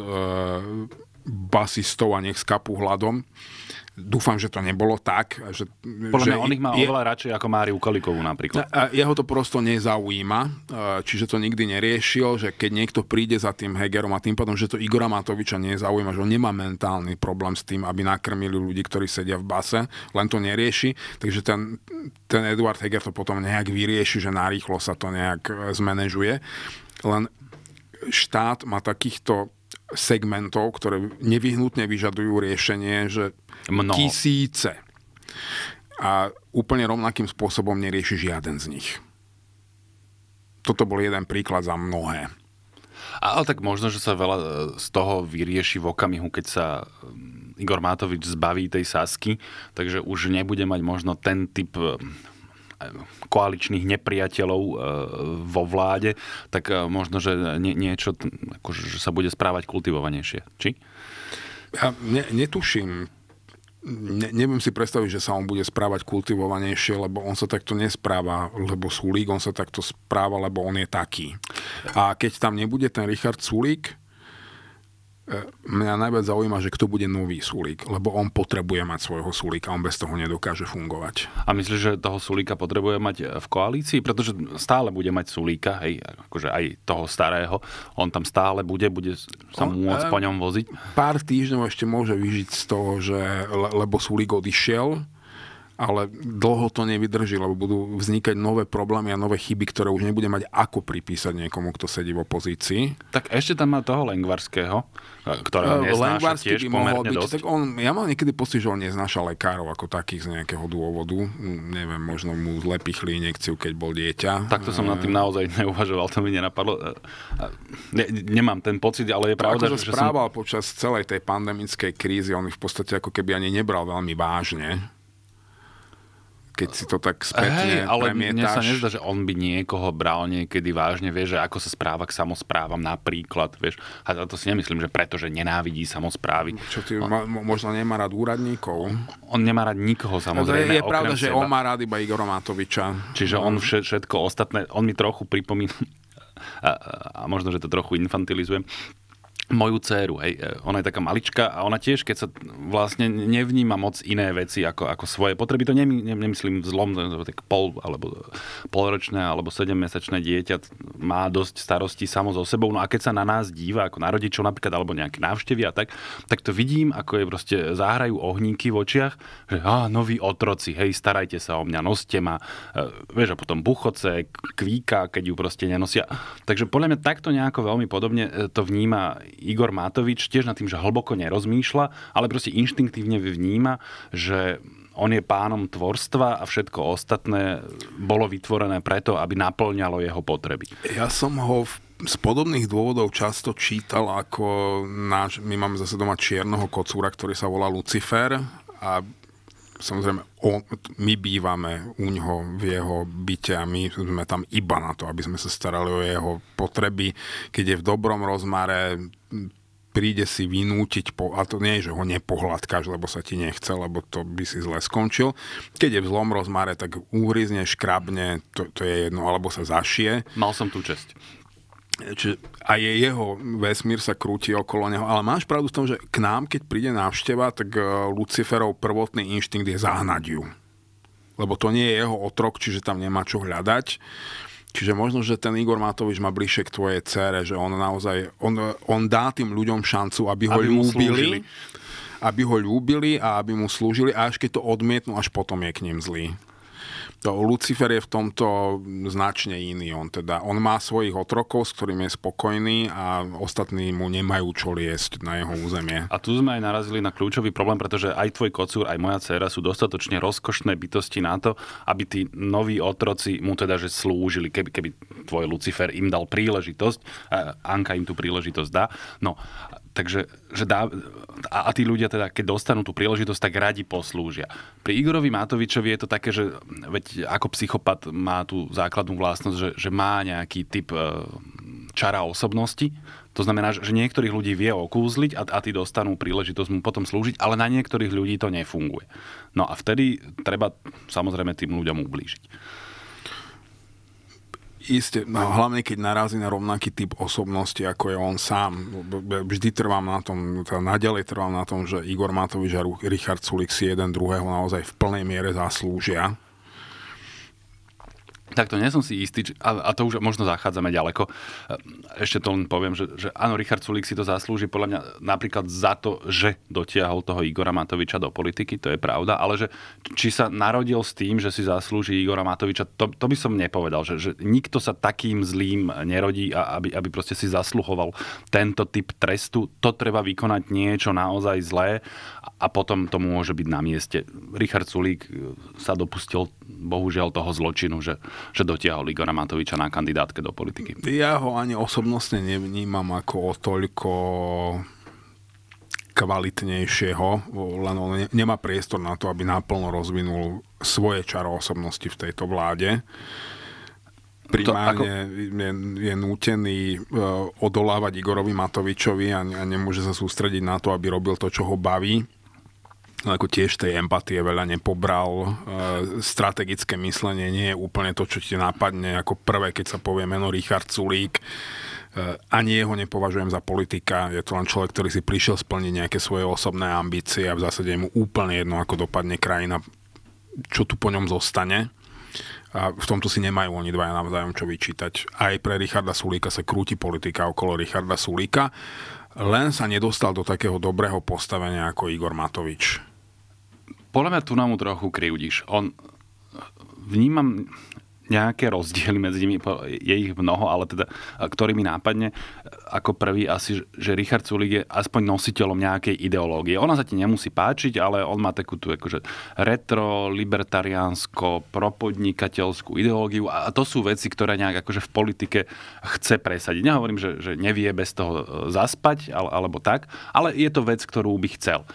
basistov a nech skapú hladom, Dúfam, že to nebolo tak. Že, Podľa že mňa on ich má je, oveľa radšej ako Máriu Kalikovú napríklad. Jeho to prosto nezaujíma, e, čiže to nikdy neriešil, že keď niekto príde za tým Hegerom a tým pádom, že to Igora Matoviča nezaujíma, že on nemá mentálny problém s tým, aby nakrmili ľudí, ktorí sedia v base, len to nerieši. Takže ten, ten Eduard Heger to potom nejak vyrieši, že narýchlo sa to nejak e, zmanéžuje. Len štát má takýchto segmentov, ktoré nevyhnutne vyžadujú riešenie, že Mno. tisíce. A úplne rovnakým spôsobom nerieši žiaden z nich. Toto bol jeden príklad za mnohé. Ale tak možno, že sa veľa e, z toho vyrieši v okamihu, keď sa mm, Igor Mátovič zbaví tej sásky, takže už nebude mať možno ten typ e, koaličných nepriateľov e, vo vláde, tak e, možno, že nie, niečo akože, že sa bude správať kultivovanejšie. Či? Ja ne, netuším. Ne, neviem si predstaviť, že sa on bude správať kultivovanejšie, lebo on sa takto nespráva, lebo Sulík, on sa takto správa, lebo on je taký. A keď tam nebude ten Richard Sulík, E, mňa najviac zaujíma, že kto bude nový Sulík, lebo on potrebuje mať svojho Sulíka, on bez toho nedokáže fungovať. A myslíš, že toho Sulíka potrebuje mať e, v koalícii? Pretože stále bude mať Sulíka, hej, akože aj toho starého, on tam stále bude, bude sa on, môcť e, po ňom voziť? Pár týždňov ešte môže vyžiť z toho, že, lebo Sulík odišiel, ale dlho to nevydrží, lebo budú vznikať nové problémy a nové chyby, ktoré už nebude mať ako pripísať niekomu, kto sedí v opozícii. Tak ešte tam má toho Lengvarského, e, ktorého e, neznáša tiež by mohol byť, dosť. Tak on, ja mám niekedy pocit, že on neznáša lekárov ako takých z nejakého dôvodu. Mm, neviem, možno mu zlepichli injekciu, keď bol dieťa. Takto som nad tým e. naozaj neuvažoval, to mi nenapadlo. Ne, nemám ten pocit, ale je pravda, akože že správal som... počas celej tej pandemickej krízy, on ich v podstate ako keby ani nebral veľmi vážne keď si to tak spätne hey, ale premietáš. mne sa nezdá, že on by niekoho bral niekedy vážne, vieš, že ako sa správa k samozprávam napríklad, vieš. A to si nemyslím, že preto, že nenávidí samozprávy. Čo ty, on, možno nemá rád úradníkov. On nemá rád nikoho no samozrejme. Je, je pravda, že seba. on má rád iba Igora Matoviča. Čiže no. on všetko ostatné, on mi trochu pripomína, a, a možno, že to trochu infantilizujem, moju dceru. Hej. E, ona je taká malička a ona tiež, keď sa vlastne nevníma moc iné veci ako, ako svoje potreby, to nem, nem, nemyslím v zlom, tak pol, alebo polročné alebo sedemmesačné dieťa má dosť starostí samo so sebou. No a keď sa na nás díva, ako na rodičov napríklad, alebo nejaké návštevy a tak, tak to vidím, ako je proste zahrajú ohníky v očiach, že á, noví otroci, hej, starajte sa o mňa, noste ma, e, vieš, a potom buchoce, kvíka, keď ju proste nenosia. Takže podľa mňa takto nejako veľmi podobne e, to vníma Igor Matovič tiež nad tým, že hlboko nerozmýšľa, ale proste inštinktívne vníma, že on je pánom tvorstva a všetko ostatné bolo vytvorené preto, aby naplňalo jeho potreby. Ja som ho v z podobných dôvodov často čítal ako náš, my máme zase doma čierneho kocúra, ktorý sa volá Lucifer a samozrejme, on, my bývame u ňoho v jeho byte a my sme tam iba na to, aby sme sa starali o jeho potreby. Keď je v dobrom rozmare, príde si vynútiť, po, a to nie je, že ho nepohľadkáš, lebo sa ti nechce, lebo to by si zle skončil. Keď je v zlom rozmare, tak úhryzne, škrabne, to, to je jedno, alebo sa zašie. Mal som tú čest. Čiže aj jeho vesmír sa krúti okolo neho. Ale máš pravdu v tom, že k nám, keď príde návšteva, tak e, Luciferov prvotný inštinkt je zahnať ju. Lebo to nie je jeho otrok, čiže tam nemá čo hľadať. Čiže možno, že ten Igor Matovič má bližšie k tvojej cere, že on naozaj, on, on dá tým ľuďom šancu, aby ho aby ľúbili. Aby ho ľúbili a aby mu slúžili a až keď to odmietnú, až potom je k ním zlý. To Lucifer je v tomto značne iný. On, teda, on má svojich otrokov, s ktorými je spokojný a ostatní mu nemajú čo liesť na jeho územie. A tu sme aj narazili na kľúčový problém, pretože aj tvoj kocúr, aj moja dcéra sú dostatočne rozkošné bytosti na to, aby tí noví otroci mu teda že slúžili, keby, keby tvoj Lucifer im dal príležitosť, Anka im tú príležitosť dá. No, Takže že dá, a, a tí ľudia teda, keď dostanú tú príležitosť, tak radi poslúžia. Pri Igorovi Matovičovi je to také, že veď ako psychopat má tú základnú vlastnosť, že, že má nejaký typ e, čara osobnosti. To znamená, že niektorých ľudí vie okúzliť a, a tí dostanú príležitosť mu potom slúžiť, ale na niektorých ľudí to nefunguje. No a vtedy treba samozrejme tým ľuďom ublížiť iste, no, hlavne keď narazí na rovnaký typ osobnosti, ako je on sám. Vždy trvám na tom, teda nadalej trvám na tom, že Igor Matovič a Richard Sulik si jeden druhého naozaj v plnej miere zaslúžia tak to nie som si istý, a, a to už možno zachádzame ďaleko. E, ešte to len poviem, že, že áno, Richard Sulík si to zaslúži podľa mňa napríklad za to, že dotiahol toho Igora Matoviča do politiky, to je pravda, ale že či sa narodil s tým, že si zaslúži Igora Matoviča, to, to by som nepovedal, že, že nikto sa takým zlým nerodí, a aby, aby proste si zasluhoval tento typ trestu. To treba vykonať niečo naozaj zlé a potom to môže byť na mieste. Richard Sulík sa dopustil bohužiaľ toho zločinu, že že dotiahol Igora Matoviča na kandidátke do politiky? Ja ho ani osobnostne nevnímam ako o toľko kvalitnejšieho, len on nemá priestor na to, aby naplno rozvinul svoje čaro osobnosti v tejto vláde. Primárne ako... je, je nútený e, odolávať Igorovi Matovičovi a, a nemôže sa sústrediť na to, aby robil to, čo ho baví No ako tiež tej empatie veľa nepobral. E, strategické myslenie nie je úplne to, čo ti nápadne ako prvé, keď sa povie meno Richard Sulík. E, ani jeho nepovažujem za politika, je to len človek, ktorý si prišiel splniť nejaké svoje osobné ambície a v zásade je mu úplne jedno, ako dopadne krajina, čo tu po ňom zostane. A v tomto si nemajú oni dvaja navzájom čo vyčítať. Aj pre Richarda Sulíka sa krúti politika okolo Richarda Sulíka, len sa nedostal do takého dobrého postavenia ako Igor Matovič podľa mňa tu nám trochu kryjúdiš. On, vnímam nejaké rozdiely medzi nimi, je ich mnoho, ale teda, ktorý mi nápadne ako prvý asi, že Richard Sulik je aspoň nositeľom nejakej ideológie. Ona sa ti nemusí páčiť, ale on má takú tú akože retro, libertariánsko, propodnikateľskú ideológiu a to sú veci, ktoré nejak akože v politike chce presadiť. Nehovorím, že, že nevie bez toho e, zaspať, alebo tak, ale je to vec, ktorú by chcel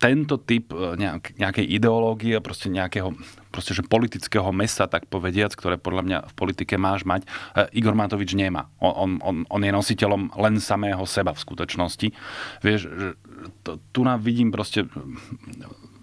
tento typ e, nejak, nejakej ideológie, proste nejakého proste, že politického mesa, tak povediac, ktoré podľa mňa v politike máš mať, e, Igor Matovič nemá. On, on, on je nositeľom len samého seba v skutočnosti. Vieš, e, tu nám vidím proste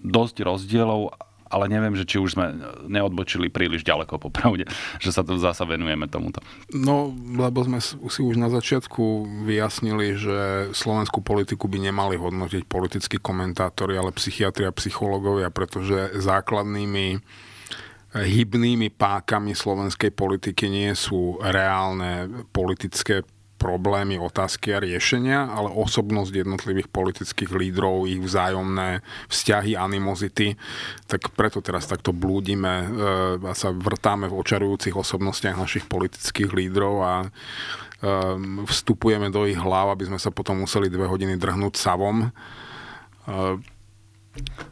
dosť rozdielov ale neviem, že či už sme neodbočili príliš ďaleko popravde, že sa to zasa venujeme tomuto. No, lebo sme si už na začiatku vyjasnili, že slovenskú politiku by nemali hodnotiť politickí komentátori, ale psychiatri a psychológovia, pretože základnými eh, hybnými pákami slovenskej politiky nie sú reálne politické problémy, otázky a riešenia, ale osobnosť jednotlivých politických lídrov, ich vzájomné vzťahy, animozity. Tak preto teraz takto blúdime e, a sa vrtáme v očarujúcich osobnostiach našich politických lídrov a e, vstupujeme do ich hlav, aby sme sa potom museli dve hodiny drhnúť savom. E,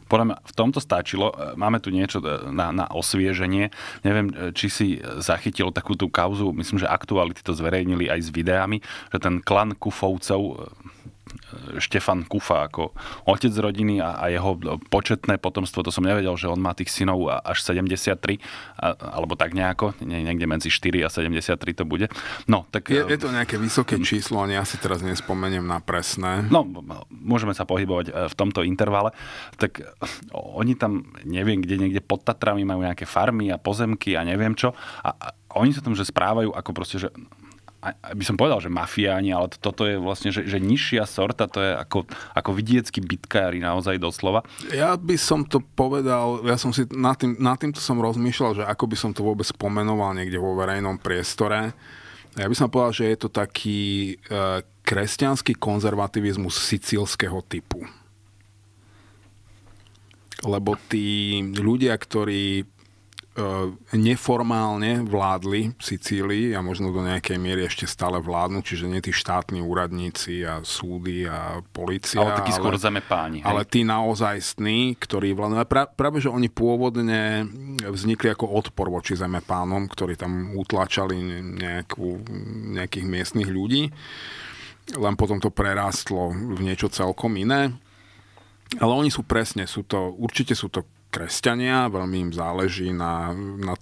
podľa mňa v tomto stačilo. E, máme tu niečo e, na, na osvieženie. Neviem, e, či si zachytil takú tú kauzu, myslím, že aktuality to zverejnili aj s videami, že ten klan Kufovcov, Štefan Kufa ako otec rodiny a, a jeho početné potomstvo, to som nevedel, že on má tých synov až 73, a, alebo tak nejako, nie, niekde medzi 4 a 73 to bude. No, tak, je, um, je to nejaké vysoké číslo, ani ja si teraz nespomeniem na presné. No, môžeme sa pohybovať e, v tomto intervale. Tak oni tam, neviem, kde niekde pod Tatrami majú nejaké farmy a pozemky a neviem čo. A, a oni sa tam že správajú ako proste, že by som povedal, že mafiáni, ale to, toto je vlastne, že, že nižšia sorta, to je ako, ako vidiecky bitkári naozaj doslova. Ja by som to povedal, ja som si nad, tým, nad týmto som rozmýšľal, že ako by som to vôbec pomenoval niekde vo verejnom priestore. Ja by som povedal, že je to taký e, kresťanský konzervativizmus sicílskeho typu. Lebo tí ľudia, ktorí E, neformálne vládli v Sicílii a možno do nejakej miery ešte stále vládnu, čiže nie tí štátni úradníci a súdy a policia. Ale takí skôr páni. Ale tí naozajstní, ktorí vládnu. Pra, práve, že oni pôvodne vznikli ako odpor voči zemepánom, ktorí tam utlačali nejakú, nejakých miestnych ľudí. Len potom to prerástlo v niečo celkom iné. Ale oni sú presne, sú to, určite sú to kresťania, veľmi im záleží na, na,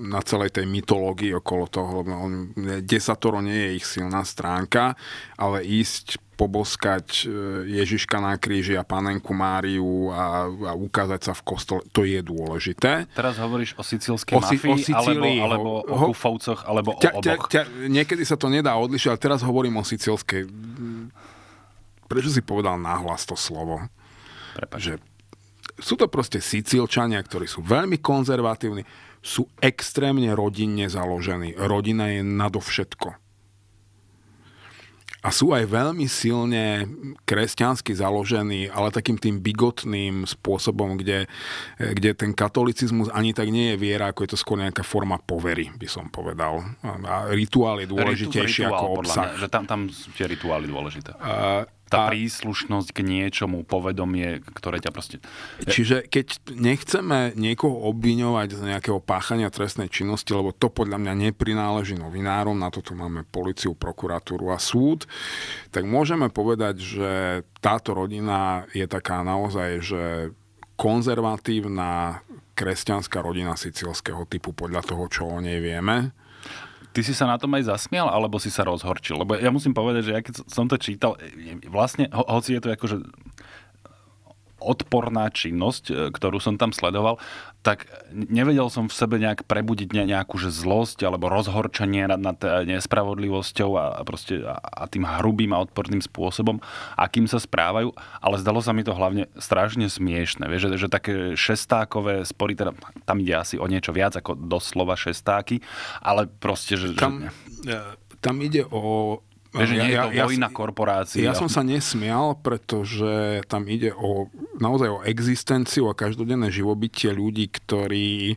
na celej tej mytológii okolo toho, lebo on, desatoro nie je ich silná stránka, ale ísť poboskať e, Ježiška na kríži a panenku Máriu a, a ukázať sa v kostole, to je dôležité. Teraz hovoríš o sicilskej o, mafii, o Sicílii, alebo, alebo o, o kufovcoch, alebo ťa, o oboch. Ťa, ťa, niekedy sa to nedá odlišiť, ale teraz hovorím o sicilskej. Prečo si povedal náhlas to slovo? Prepač. Že sú to proste Sicílčania, ktorí sú veľmi konzervatívni, sú extrémne rodinne založení. Rodina je nadovšetko. A sú aj veľmi silne kresťansky založení, ale takým tým bigotným spôsobom, kde, kde ten katolicizmus ani tak nie je viera, ako je to skôr nejaká forma povery, by som povedal. A rituál je dôležitejší Ritu, rituál, ako obsah. Mňa, že tam, tam sú tie rituály dôležité. Uh, tá a... príslušnosť k niečomu, povedomie, ktoré ťa proste... Čiže keď nechceme niekoho obviňovať z nejakého páchania trestnej činnosti, lebo to podľa mňa neprináleží novinárom, na toto máme policiu, prokuratúru a súd, tak môžeme povedať, že táto rodina je taká naozaj, že konzervatívna kresťanská rodina sicilského typu podľa toho, čo o nej vieme Ty si sa na tom aj zasmial, alebo si sa rozhorčil? Lebo ja musím povedať, že ja keď som to čítal, e, e, vlastne, ho, hoci je to akože odporná činnosť, e, ktorú som tam sledoval, tak nevedel som v sebe nejak prebudiť nejakú že zlosť alebo rozhorčenie nad, nad e, nespravodlivosťou a, proste, a, a tým hrubým a odporným spôsobom, akým sa správajú, ale zdalo sa mi to hlavne strašne smiešne. Vieš, že, že také šestákové spory, teda tam ide asi o niečo viac ako doslova šestáky, ale proste, že... Tam, že... E, tam ide o Vieš, ja, nie je to ja, vojna ja, korporácií. Ja som sa nesmial, pretože tam ide o, naozaj o existenciu a každodenné živobytie ľudí, ktorí e,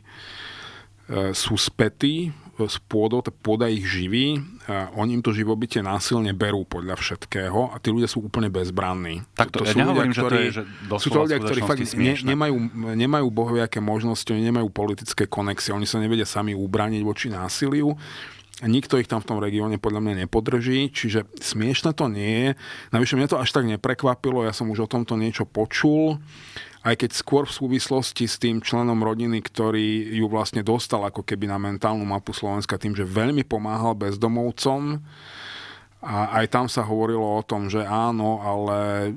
sú spätí s e, pôdou, tá pôda ich živí, a e, oni im to živobytie násilne berú podľa všetkého a tí ľudia sú úplne bezbranní. Tak to, to, to ja sú ľudia, že ktorí, to je, že sú to ľudia, ktorí fakt ne, nemajú, nemajú bohoviaké možnosti, oni nemajú politické konexie, oni sa nevedia sami ubraniť voči násiliu Nikto ich tam v tom regióne podľa mňa nepodrží, čiže smiešne to nie je. Navyše mňa to až tak neprekvapilo, ja som už o tomto niečo počul, aj keď skôr v súvislosti s tým členom rodiny, ktorý ju vlastne dostal ako keby na mentálnu mapu Slovenska tým, že veľmi pomáhal bezdomovcom. A aj tam sa hovorilo o tom, že áno, ale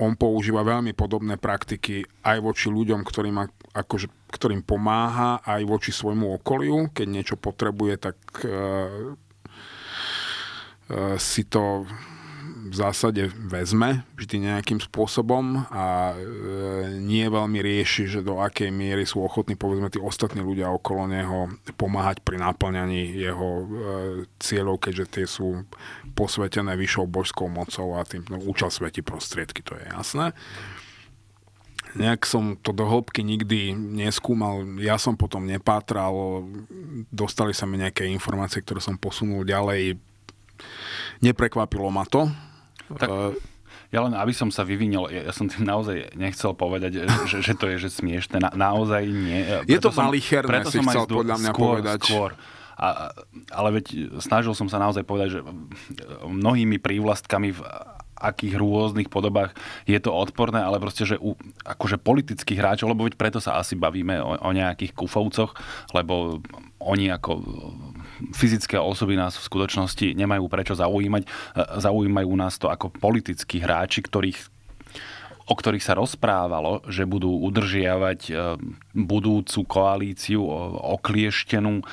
on používa veľmi podobné praktiky aj voči ľuďom, ktorí má akože ktorým pomáha aj voči svojmu okoliu. Keď niečo potrebuje, tak e, e, si to v zásade vezme vždy nejakým spôsobom a e, nie veľmi rieši, že do akej miery sú ochotní povedzme tí ostatní ľudia okolo neho pomáhať pri náplňaní jeho cieľov, keďže tie sú posvetené vyššou božskou mocou a tým no, účel sveti prostriedky, to je jasné nejak som to do hĺbky nikdy neskúmal, ja som potom nepátral, dostali sa mi nejaké informácie, ktoré som posunul ďalej, neprekvapilo ma to. Tak... Uh, ja len, aby som sa vyvinil, ja, ja som tým naozaj nechcel povedať, eh, že, že to je že smiešne. Na, naozaj nie. Preto je to malicherné, preto si som chcel zdu- podľa mňa skôr, povedať. Skôr. A, ale veď snažil som sa naozaj povedať, že mnohými prívlastkami v akých rôznych podobách je to odporné, ale proste, že u akože politických hráčov, lebo veď preto sa asi bavíme o, o nejakých kufovcoch, lebo oni ako e, fyzické osoby nás v skutočnosti nemajú prečo zaujímať. E, zaujímajú nás to ako politickí hráči, ktorých o ktorých sa rozprávalo, že budú udržiavať eh, budúcu koalíciu oklieštenú eh,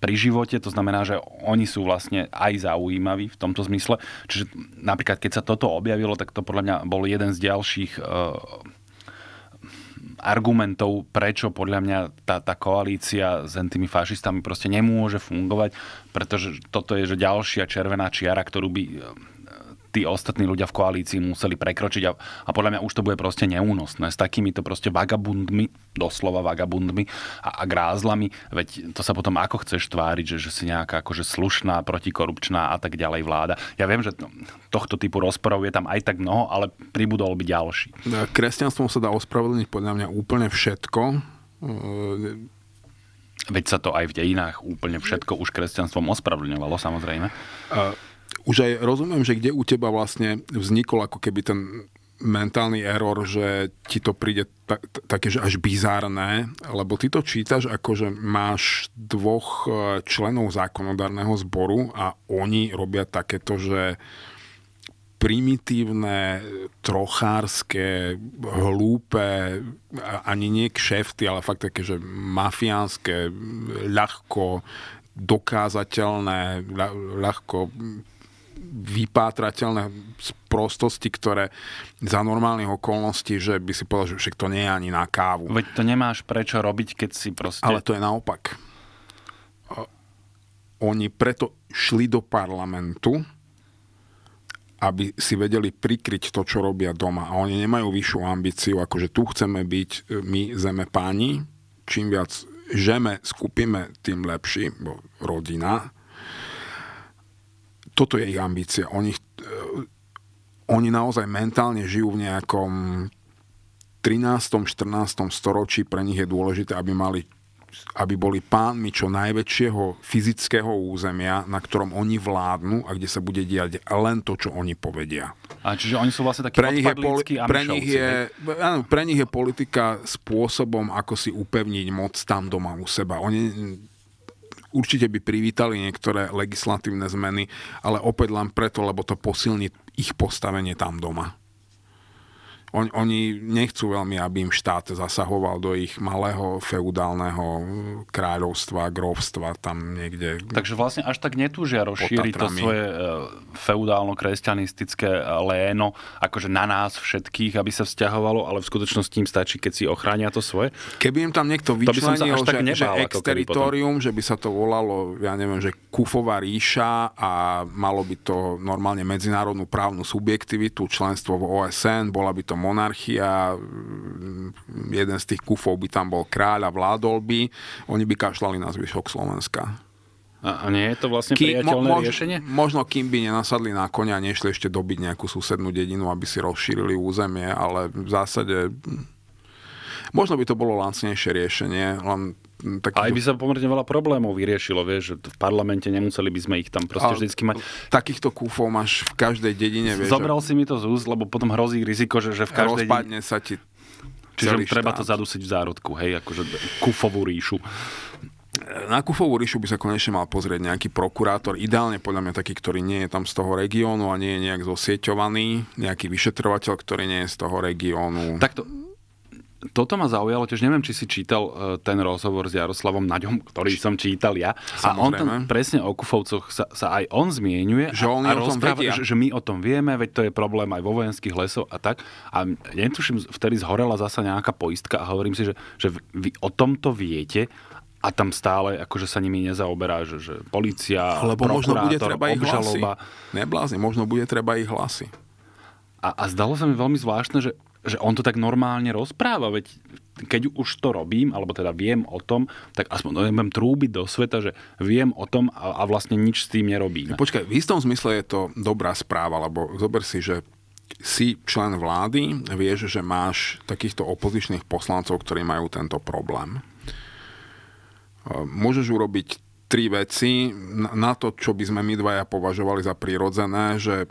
pri živote. To znamená, že oni sú vlastne aj zaujímaví v tomto zmysle. Čiže napríklad, keď sa toto objavilo, tak to podľa mňa bol jeden z ďalších eh, argumentov, prečo podľa mňa tá, tá koalícia s tými fašistami proste nemôže fungovať, pretože toto je že ďalšia červená čiara, ktorú by tí ostatní ľudia v koalícii museli prekročiť a, a podľa mňa už to bude proste neúnosné. S to proste vagabundmi, doslova vagabundmi a, a grázlami, veď to sa potom ako chceš tváriť, že, že si nejaká akože slušná, protikorupčná a tak ďalej vláda. Ja viem, že to, tohto typu rozporov je tam aj tak mnoho, ale pribudol by ďalší. No, kresťanstvom sa dá ospravedlniť podľa mňa úplne všetko. Veď sa to aj v dejinách úplne všetko už kresťanstvom ospravedlňovalo, samozrejme. Uh, už aj rozumiem, že kde u teba vlastne vznikol ako keby ten mentálny error, že ti to príde také, že až bizárne, lebo ty to čítaš ako, že máš dvoch e, členov zákonodárneho zboru a oni robia takéto, že primitívne, trochárske, hlúpe, ani nie kšefty, ale fakt také, že mafiánske, ľahko dokázateľné, ľahko vypátrateľné prostosti, ktoré za normálnych okolností, že by si povedal, že však to nie je ani na kávu. Veď to nemáš prečo robiť, keď si proste... Ale to je naopak. Oni preto šli do parlamentu, aby si vedeli prikryť to, čo robia doma. A oni nemajú vyššiu ambíciu, ako že tu chceme byť e, my zeme páni, čím viac žeme, skupíme, tým lepší, bo rodina, toto je ich ambícia. Oni, e, oni naozaj mentálne žijú v nejakom 13. 14. storočí, pre nich je dôležité, aby mali aby boli pánmi čo najväčšieho fyzického územia, na ktorom oni vládnu a kde sa bude diať len to, čo oni povedia. A čiže oni sú vlastne takí pre nich, je poli- pre, nich je, áno, pre nich je politika spôsobom, ako si upevniť moc tam doma u seba. Oni Určite by privítali niektoré legislatívne zmeny, ale opäť len preto, lebo to posilní ich postavenie tam doma on, oni nechcú veľmi, aby im štát zasahoval do ich malého feudálneho kráľovstva, grovstva tam niekde. Takže vlastne až tak netúžia rozšíriť to svoje e, feudálno-kresťanistické léno akože na nás všetkých, aby sa vzťahovalo, ale v skutočnosti im stačí, keď si ochránia to svoje. Keby im tam niekto vyčlenil, že, nebál, že exteritorium, že by sa to volalo, ja neviem, že Kufová ríša a malo by to normálne medzinárodnú právnu subjektivitu, členstvo v OSN, bola by to monarchia, mm, jeden z tých kufov by tam bol kráľ a vládol by, oni by kašlali na zvyšok Slovenska. A nie je to vlastne kým, priateľné mo, mož, riešenie? Možno kým by nenasadli na konia a nešli ešte dobiť nejakú susednú dedinu, aby si rozšírili územie, ale v zásade mm, Možno by to bolo lancnejšie riešenie, len taký... Aj by sa pomerne veľa problémov vyriešilo, vieš, že v parlamente nemuseli by sme ich tam proste vždycky mať. Takýchto kúfov máš v každej dedine, vieš. Zobral si mi to z úst, lebo potom hrozí riziko, že, že v každej... dedine... sa ti Čiže treba štát. to zadusiť v zárodku, hej, akože kufovú ríšu. Na Kufovú ríšu by sa konečne mal pozrieť nejaký prokurátor, ideálne podľa mňa taký, ktorý nie je tam z toho regiónu a nie je nejak zosieťovaný, nejaký vyšetrovateľ, ktorý nie je z toho regiónu. Takto, toto ma zaujalo, tiež neviem, či si čítal e, ten rozhovor s Jaroslavom Naďom, ktorý som čítal ja. Samozrejme. A on tam presne o Kufovcoch sa, sa aj on zmienuje. Že, on a, a rozpráva, že, že my o tom vieme, veď to je problém aj vo vojenských lesoch a tak. A netuším, vtedy zhorela zasa nejaká poistka a hovorím si, že, že vy o tomto viete a tam stále akože sa nimi nezaoberá, že, že policia, Lebo možno bude treba ich obžaloba. hlasy. Neblázni, možno bude treba ich hlasy. A, a zdalo sa mi veľmi zvláštne, že že on to tak normálne rozpráva, veď keď už to robím, alebo teda viem o tom, tak aspoň neviem no, trúbiť do sveta, že viem o tom a, a vlastne nič s tým nerobíme. Počkaj, v istom zmysle je to dobrá správa, lebo zober si, že si člen vlády, vieš, že máš takýchto opozičných poslancov, ktorí majú tento problém. E, môžeš urobiť tri veci na to, čo by sme my dvaja považovali za prirodzené, že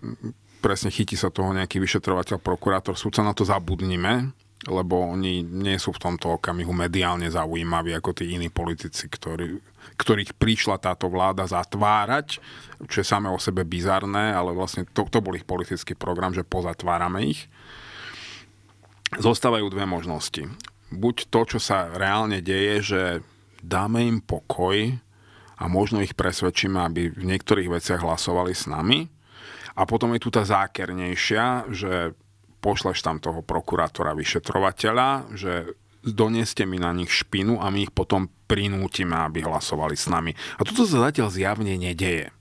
presne chytí sa toho nejaký vyšetrovateľ, prokurátor, súca na to zabudnime, lebo oni nie sú v tomto okamihu mediálne zaujímaví ako tí iní politici, ktorí, ktorých prišla táto vláda zatvárať, čo je samé o sebe bizarné, ale vlastne to, to bol ich politický program, že pozatvárame ich. Zostávajú dve možnosti. Buď to, čo sa reálne deje, že dáme im pokoj a možno ich presvedčíme, aby v niektorých veciach hlasovali s nami, a potom je tu tá zákernejšia, že pošleš tam toho prokurátora, vyšetrovateľa, že doneste mi na nich špinu a my ich potom prinútime, aby hlasovali s nami. A toto sa zatiaľ zjavne nedeje.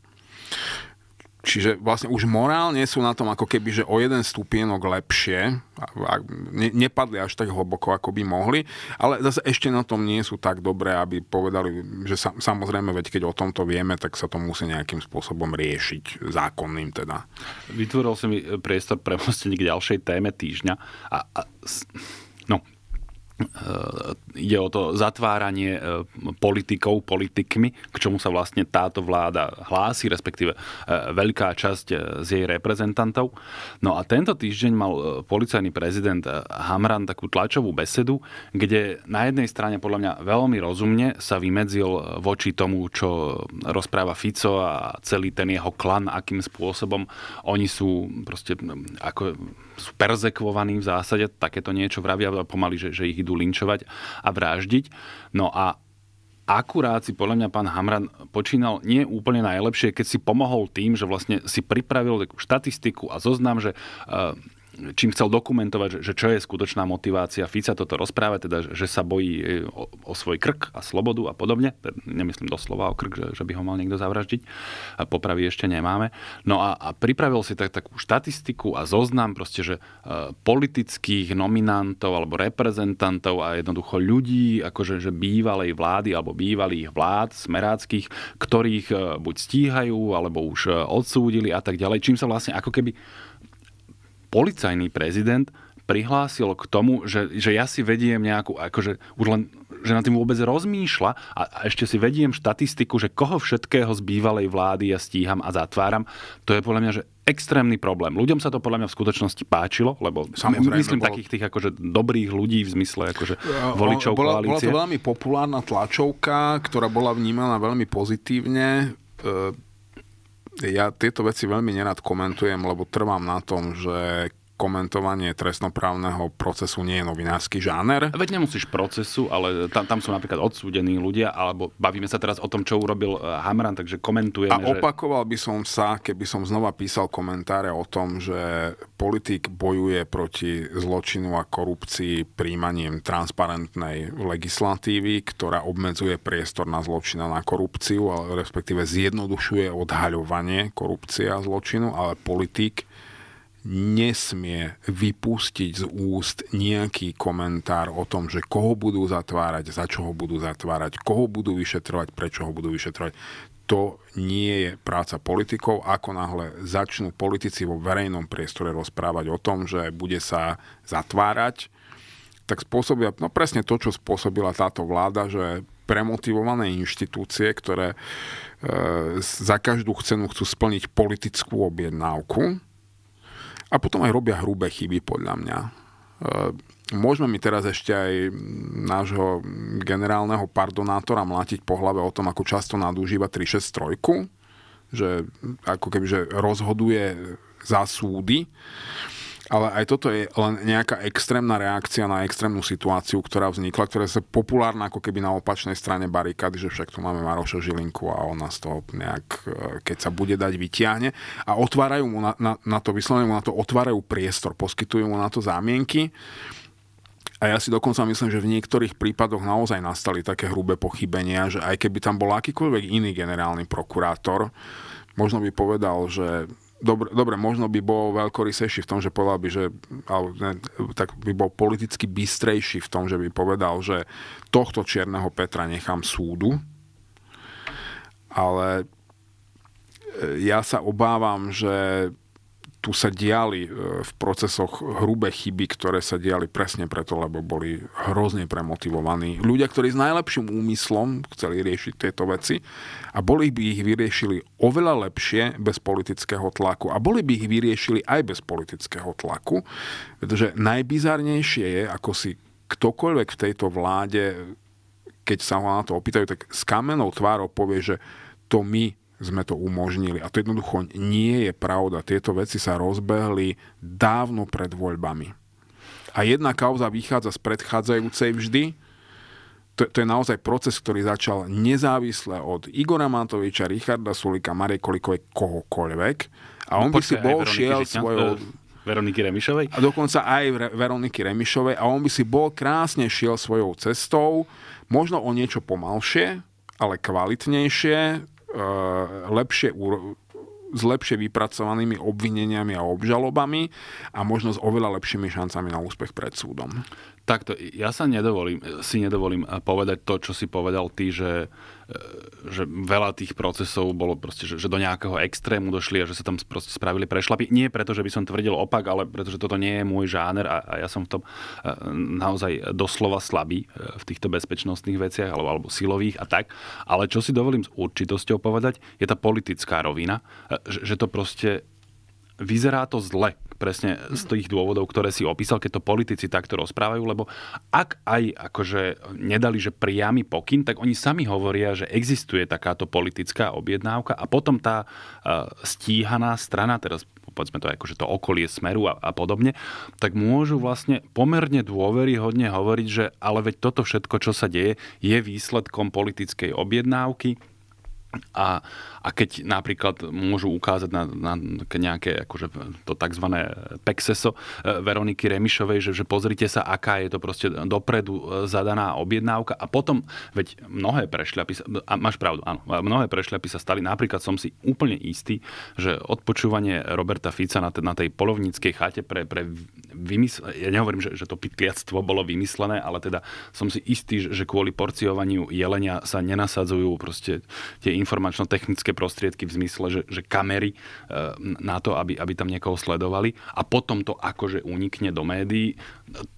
Čiže vlastne už morálne sú na tom ako keby, že o jeden stupienok lepšie, a, a ne, nepadli až tak hlboko, ako by mohli, ale zase ešte na tom nie sú tak dobré, aby povedali, že sa, samozrejme, veď keď o tomto vieme, tak sa to musí nejakým spôsobom riešiť, zákonným teda. Vytvoril si mi eh, priestor pre k ďalšej téme týždňa a, a no, ide o to zatváranie e, politikov politikmi, k čomu sa vlastne táto vláda hlási, respektíve e, veľká časť e, z jej reprezentantov. No a tento týždeň mal policajný prezident Hamran takú tlačovú besedu, kde na jednej strane podľa mňa veľmi rozumne sa vymedzil voči tomu, čo rozpráva Fico a celý ten jeho klan, akým spôsobom oni sú proste ako sú perzekvovaní v zásade, takéto niečo vravia pomaly, že, že ich idú linčovať a vraždiť. No a akurát si podľa mňa pán Hamran počínal nie úplne najlepšie, keď si pomohol tým, že vlastne si pripravil takú štatistiku a zoznam, že eh, čím chcel dokumentovať, že, že čo je skutočná motivácia Fica toto rozpráva, teda, že sa bojí e, o, o svoj krk a slobodu a podobne. Nemyslím doslova o krk, že, že by ho mal niekto zavraždiť. A popravy ešte nemáme. No a, a pripravil si tak, takú štatistiku a zoznam proste, že e, politických nominantov alebo reprezentantov a jednoducho ľudí, akože že bývalej vlády alebo bývalých vlád smeráckých, ktorých e, buď stíhajú alebo už e, odsúdili a tak ďalej. Čím sa vlastne ako keby policajný prezident prihlásil k tomu, že, že ja si vediem nejakú, akože už len, že na tým vôbec rozmýšľa a, a ešte si vediem štatistiku, že koho všetkého z bývalej vlády ja stíham a zatváram, to je podľa mňa, že extrémny problém. Ľuďom sa to podľa mňa v skutočnosti páčilo, lebo Samozrejme, myslím bolo... takých tých akože dobrých ľudí v zmysle akože voličov bola, koalície. Bola to veľmi populárna tlačovka, ktorá bola vnímaná veľmi pozitívne. E ja tieto veci veľmi nerad komentujem, lebo trvám na tom, že komentovanie trestnoprávneho procesu nie je novinársky žáner? Veď nemusíš procesu, ale tam, tam sú napríklad odsúdení ľudia, alebo bavíme sa teraz o tom, čo urobil eh, Hamran, takže komentujeme. A opakoval by som sa, keby som znova písal komentáre o tom, že politik bojuje proti zločinu a korupcii príjmaním transparentnej legislatívy, ktorá obmedzuje priestor na zločina na korupciu, ale respektíve zjednodušuje odhaľovanie korupcie a zločinu, ale politik nesmie vypustiť z úst nejaký komentár o tom, že koho budú zatvárať, za čo ho budú zatvárať, koho budú vyšetrovať, prečo ho budú vyšetrovať. To nie je práca politikov. Ako náhle začnú politici vo verejnom priestore rozprávať o tom, že bude sa zatvárať, tak spôsobia no presne to, čo spôsobila táto vláda, že premotivované inštitúcie, ktoré e, za každú cenu chcú splniť politickú objednávku, a potom aj robia hrubé chyby, podľa mňa. E, môžeme mi teraz ešte aj nášho generálneho pardonátora mlátiť po hlave o tom, ako často nadužíva 363, že ako keby že rozhoduje za súdy. Ale aj toto je len nejaká extrémna reakcia na extrémnu situáciu, ktorá vznikla, ktorá je populárna ako keby na opačnej strane barikády, že však tu máme Maroša Žilinku a on nás to nejak, e, keď sa bude dať, vytiahne. A otvárajú mu na, na, na to, vyslovene mu na to otvárajú priestor, poskytujú mu na to zámienky. A ja si dokonca myslím, že v niektorých prípadoch naozaj nastali také hrubé pochybenia, že aj keby tam bol akýkoľvek iný generálny prokurátor, možno by povedal, že Dobre, dobre, možno by bol veľkorysejší v tom, že povedal by, že ale ne, tak by bol politicky bystrejší v tom, že by povedal, že tohto čierneho Petra nechám súdu, ale e, ja sa obávam, že tu sa diali e, v procesoch hrubé chyby, ktoré sa diali presne preto, lebo boli hrozne premotivovaní. Ľudia, ktorí s najlepším úmyslom chceli riešiť tieto veci a boli by ich vyriešili oveľa lepšie bez politického tlaku. A boli by ich vyriešili aj bez politického tlaku, pretože najbizarnejšie je, ako si ktokoľvek v tejto vláde, keď sa ho na to opýtajú, tak s kamenou tvárou povie, že to my sme to umožnili. A to jednoducho nie je pravda. Tieto veci sa rozbehli dávno pred voľbami. A jedna kauza vychádza z predchádzajúcej vždy. To, to je naozaj proces, ktorý začal nezávisle od Igora Matoviča, Richarda Sulika, Marie Kolikovej, kohokoľvek. A no on no, by si bol šiel svojou... E, Veroniky Remišovej? A dokonca aj Veroniky Remišovej. A on by si bol krásne šiel svojou cestou, možno o niečo pomalšie, ale kvalitnejšie, Eh, lepšie s lepšie vypracovanými obvineniami a obžalobami a možno s oveľa lepšími šancami na úspech pred súdom. Takto, ja sa nedovolím, si nedovolím eh, povedať to, čo si povedal ty, že že veľa tých procesov bolo proste, že, že do nejakého extrému došli a že sa tam proste spravili prešlapy. Nie preto, že by som tvrdil opak, ale pretože toto nie je môj žáner a, a ja som v tom e, naozaj doslova slabý e, v týchto bezpečnostných veciach alebo, alebo silových a tak. Ale čo si dovolím s určitosťou povedať, je tá politická rovina, e, že, že to proste vyzerá to zle presne z tých dôvodov, ktoré si opísal, keď to politici takto rozprávajú, lebo ak aj akože nedali, že priamy pokyn, tak oni sami hovoria, že existuje takáto politická objednávka a potom tá e, stíhaná strana, teraz povedzme to akože to okolie smeru a, a podobne, tak môžu vlastne pomerne dôveryhodne hovoriť, že ale veď toto všetko, čo sa deje, je výsledkom politickej objednávky, a, a keď napríklad môžu ukázať na, na nejaké akože to tzv. pexeso e, Veroniky Remišovej, že, že pozrite sa, aká je to proste dopredu e, zadaná objednávka a potom, veď mnohé prešľapy, a máš pravdu, áno, mnohé prešľapy sa stali, napríklad som si úplne istý, že odpočúvanie Roberta Fica na, na tej polovníckej chate pre, pre vymysl... ja nehovorím, že, že to pitliactvo bolo vymyslené, ale teda som si istý, že kvôli porciovaniu jelenia sa nenasadzujú proste tie informačno-technické technické prostriedky v zmysle, že, že kamery e, na to, aby, aby tam niekoho sledovali a potom to akože unikne do médií.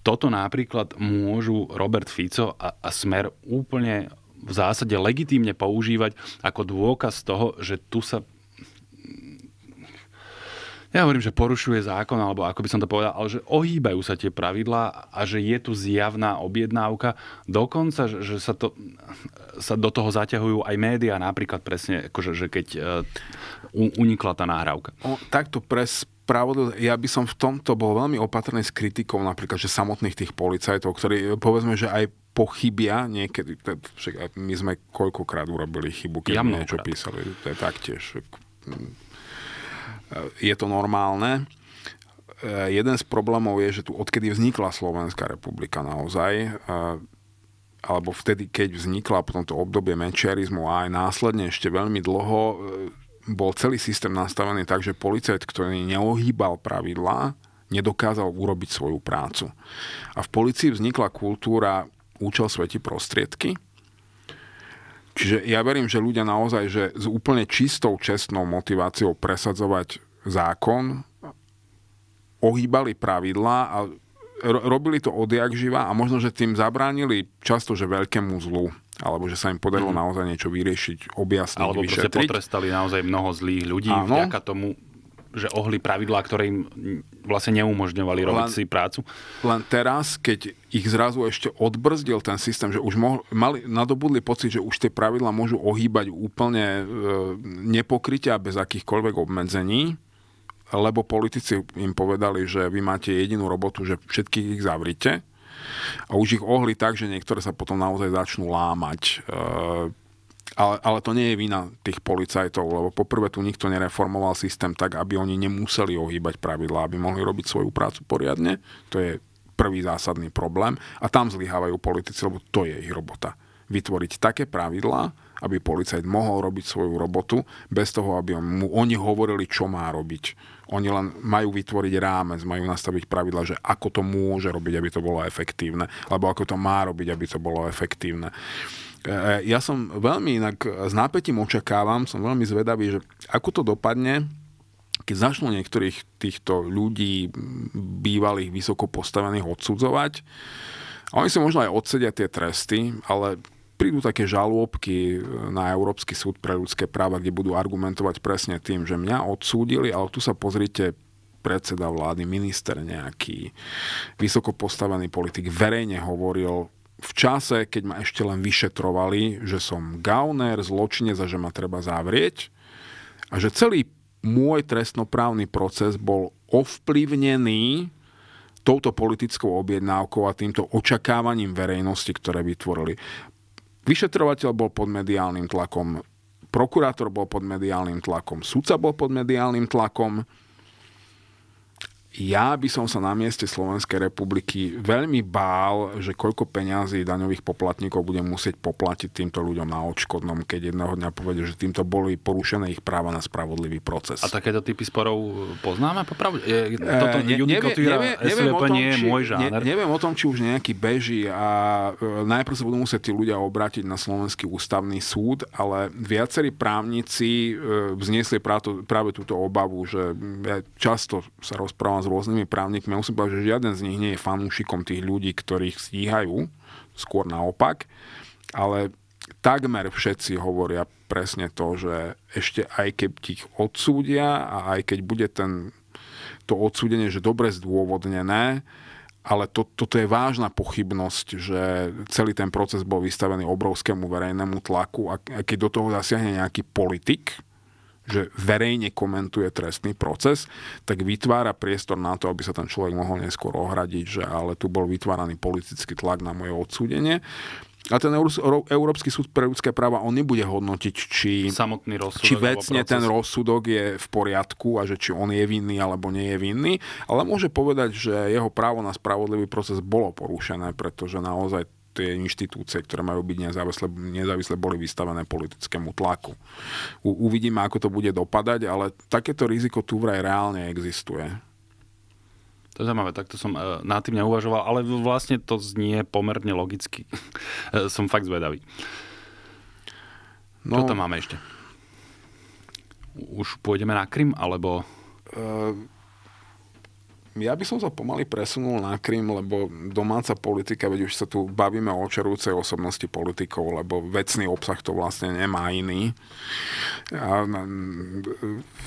Toto napríklad môžu Robert Fico a, a Smer úplne v zásade legitímne používať ako dôkaz toho, že tu sa ja hovorím, že porušuje zákon, alebo ako by som to povedal, ale že ohýbajú sa tie pravidlá a že je tu zjavná objednávka. Dokonca, že sa, to, sa do toho zaťahujú aj médiá, napríklad presne, akože, že keď uh, unikla tá nahrávka. O, takto pres, pravdu. ja by som v tomto bol veľmi opatrný s kritikou napríklad, že samotných tých policajtov, ktorí e, povedzme, že aj pochybia niekedy, však e, my sme koľkokrát urobili chybu, keď ja niečo písali, to je taktiež E, je to normálne. E, jeden z problémov je, že tu odkedy vznikla Slovenská republika naozaj, e, alebo vtedy, keď vznikla po tomto obdobie mečiarizmu a aj následne ešte veľmi dlho, bol celý systém nastavený tak, že policajt, ktorý neohýbal pravidlá, nedokázal urobiť svoju prácu. A v policii vznikla kultúra účel sveti prostriedky, Čiže ja verím, že ľudia naozaj, že s úplne čistou, čestnou motiváciou presadzovať zákon, ohýbali pravidlá a robili to odjak živa a možno, že tým zabránili často, že veľkému zlu alebo že sa im podarilo mm. naozaj niečo vyriešiť, objasniť, Alebo vyšetriť. Alebo potrestali naozaj mnoho zlých ľudí, Áno. vďaka tomu že ohli pravidlá, ktoré im vlastne neumožňovali len, robiť si prácu. Len teraz, keď ich zrazu ešte odbrzdil ten systém, že už mohli, mali, nadobudli pocit, že už tie pravidlá môžu ohýbať úplne e, nepokrytia bez akýchkoľvek obmedzení, lebo politici im povedali, že vy máte jedinú robotu, že všetkých ich zavrite. A už ich ohli tak, že niektoré sa potom naozaj začnú lámať. E, ale, ale to nie je vina tých policajtov, lebo poprvé tu nikto nereformoval systém tak, aby oni nemuseli ohýbať pravidlá, aby mohli robiť svoju prácu poriadne. To je prvý zásadný problém. A tam zlyhávajú politici, lebo to je ich robota. Vytvoriť také pravidlá, aby policajt mohol robiť svoju robotu, bez toho, aby mu oni hovorili, čo má robiť. Oni len majú vytvoriť rámec, majú nastaviť pravidla, že ako to môže robiť, aby to bolo efektívne, alebo ako to má robiť, aby to bolo efektívne. E, ja som veľmi inak e, s nápetím očakávam, som veľmi zvedavý, že ako to dopadne, keď začnú niektorých týchto ľudí bývalých vysoko postavených odsudzovať. A oni si možno aj odsedia tie tresty, ale prídu také žalúbky e, na Európsky súd pre ľudské práva, kde budú argumentovať presne tým, že mňa odsúdili, ale tu sa pozrite, predseda vlády, minister nejaký, vysoko postavený politik verejne hovoril v čase, keď ma ešte len vyšetrovali, že som gauner, zločinec a že ma treba zavrieť a že celý môj trestnoprávny proces bol ovplyvnený touto politickou objednávkou a týmto očakávaním verejnosti, ktoré vytvorili. Vyšetrovateľ bol pod mediálnym tlakom, prokurátor bol pod mediálnym tlakom, sudca bol pod mediálnym tlakom, ja by som sa na mieste Slovenskej republiky veľmi bál, že koľko peňazí daňových poplatníkov budem musieť poplatiť týmto ľuďom na odškodnom, keď jedného dňa povedia, že týmto boli porušené ich práva na spravodlivý proces. A takéto typy sporov poznáme? Popravde, e, neviem, o tom, nie je či, môj neviem o tom, či už nejaký beží a e, najprv sa budú musieť tí ľudia obrátiť na Slovenský ústavný súd, ale viacerí právnici e, vzniesli práve, práve túto obavu, že mm, ja často sa rozprávam s rôznymi právnikmi musím povedať, že žiaden z nich nie je fanúšikom tých ľudí, ktorých stíhajú, skôr naopak, ale takmer všetci hovoria presne to, že ešte aj keď ich odsúdia a aj keď bude ten, to odsúdenie, že dobre zdôvodnené, ale to, toto je vážna pochybnosť, že celý ten proces bol vystavený obrovskému verejnému tlaku a keď do toho zasiahne nejaký politik, že verejne komentuje trestný proces, tak vytvára priestor na to, aby sa ten človek mohol neskôr ohradiť, že ale tu bol vytváraný politický tlak na moje odsúdenie. A ten Európsky súd pre ľudské práva, on nebude hodnotiť, či, Samotný rozsudok, či vecne ten rozsudok je v poriadku a že či on je vinný alebo nie je vinný, ale môže povedať, že jeho právo na spravodlivý proces bolo porušené, pretože naozaj tie inštitúcie, ktoré majú byť nezávislé, nezávislé boli vystavené politickému tlaku. U, uvidíme, ako to bude dopadať, ale takéto riziko tu vraj reálne existuje. To je zaujímavé, takto som e, na tým neuvažoval, ale vlastne to znie pomerne logicky. E, som fakt zvedavý. No, Čo tam máme ešte? Už pôjdeme na Krym, alebo... E, ja by som sa pomaly presunul na Krym, lebo domáca politika, veď už sa tu bavíme o očarujúcej osobnosti politikov, lebo vecný obsah to vlastne nemá iný. A na,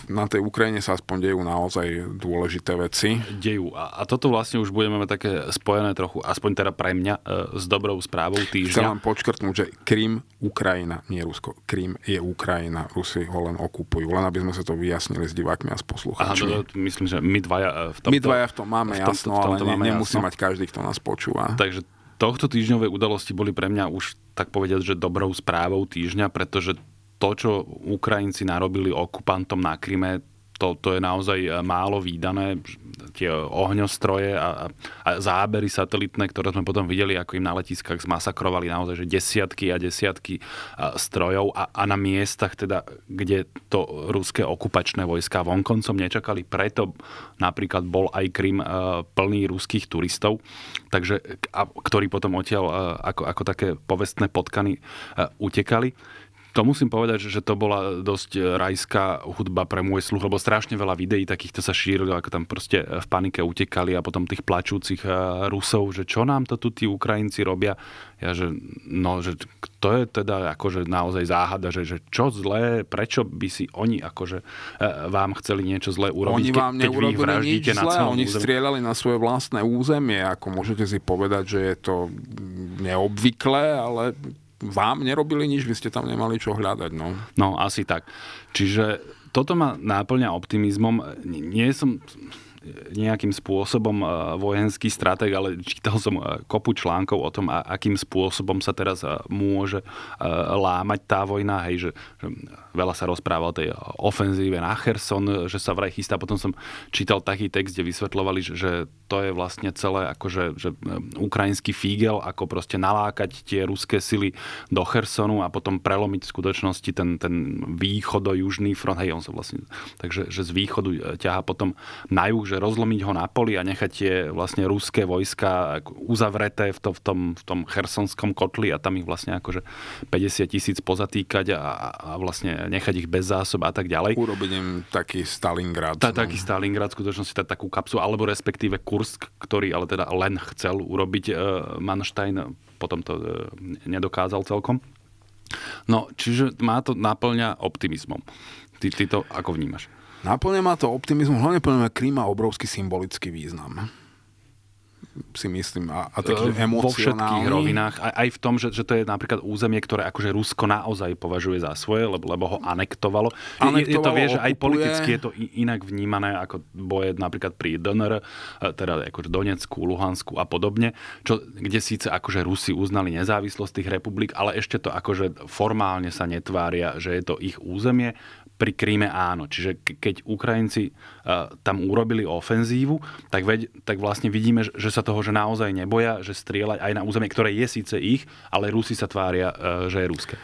na tej Ukrajine sa aspoň dejú naozaj dôležité veci. Dejú. A, a toto vlastne už budeme mať také spojené trochu, aspoň teda pre mňa, e, s dobrou správou týždňa. Chcem vám počkrtnúť, že Krym, Ukrajina, nie Rusko. Krym je Ukrajina. Rusi ho len okupujú. Len aby sme sa to vyjasnili s divákmi a s poslucháčmi. Aha, to, myslím, že my dvaja e, v tom... my dvaja Obaja v tom máme v tom, jasno, v tom, ale máme nemusí jasno. mať každý, kto nás počúva. Takže tohto týždňové udalosti boli pre mňa už, tak povedať, že dobrou správou týždňa, pretože to, čo Ukrajinci narobili okupantom na Kryme, to, to je naozaj e, málo výdané, tie ohňostroje a, a zábery satelitné, ktoré sme potom videli, ako im na letiskách zmasakrovali naozaj že desiatky a desiatky e, strojov a, a na miestach, teda, kde to ruské okupačné vojska vonkoncom nečakali. Preto napríklad bol aj Krym e, plný ruských turistov, takže, a, ktorí potom odtiaľ ako, ako také povestné potkany utekali to musím povedať, že to bola dosť e, rajská hudba pre môj sluch, lebo strašne veľa videí takýchto sa šírilo, ako tam proste v panike utekali a potom tých plačúcich e, Rusov, že čo nám to tu tí Ukrajinci robia. Ja, že no, že to je teda akože naozaj záhada, že, že čo zlé, prečo by si oni akože e, vám chceli niečo zlé urobiť, oni vám keď, keď vy vraždíte nič na celom Oni území. strieľali na svoje vlastné územie, ako môžete si povedať, že je to neobvyklé, ale vám nerobili nič, vy ste tam nemali čo hľadať. No, no asi tak. Čiže toto ma náplňa optimizmom. Nie som nejakým spôsobom e, vojenský stratég, ale čítal som e, kopu článkov o tom, akým spôsobom sa teraz e, môže lámať tá vojna. Hej, že, že veľa sa rozpráva o tej ofenzíve na Cherson, že sa vraj chystá. Potom som čítal taký text, kde vysvetľovali, že, že to je vlastne celé akože že ukrajinský fígel, ako proste nalákať tie ruské sily do Chersonu a potom prelomiť v skutočnosti ten, ten východo-južný front. Hej, on sa vlastne, takže že z východu ťaha potom na juh, že že rozlomiť ho na poli a nechať tie vlastne ruské vojska uzavreté v, to, v, tom, v tom chersonskom kotli a tam ich vlastne akože 50 tisíc pozatýkať a, a vlastne nechať ich bez zásob a tak ďalej. Urobiť im taký Stalingrad. Tá, Taký Stalingrad, v skutočnosti tá, takú kapsu, alebo respektíve Kursk, ktorý ale teda len chcel urobiť e, Manstein, potom to e, nedokázal celkom. No, čiže má to náplňa optimizmom. Ty, ty to ako vnímaš? Naplňa ma to optimizmus, hlavne plne Krím má obrovský symbolický význam si myslím, a, a taký emocionálny. Vo všetkých rovinách, aj, aj v tom, že, že to je napríklad územie, ktoré akože Rusko naozaj považuje za svoje, lebo, lebo ho anektovalo. anektovalo je, je to, vie, že aj politicky je to inak vnímané ako boje napríklad pri DNR, e, teda akože Donecku, Luhansku a podobne, čo, kde síce akože Rusi uznali nezávislosť tých republik, ale ešte to akože formálne sa netvária, že je to ich územie, pri Kríme áno. Čiže keď Ukrajinci e, tam urobili ofenzívu, tak, veď, tak vlastne vidíme, že sa toho že naozaj neboja, že strieľať aj na územie, ktoré je síce ich, ale Rusi sa tvária, e, že je ruské.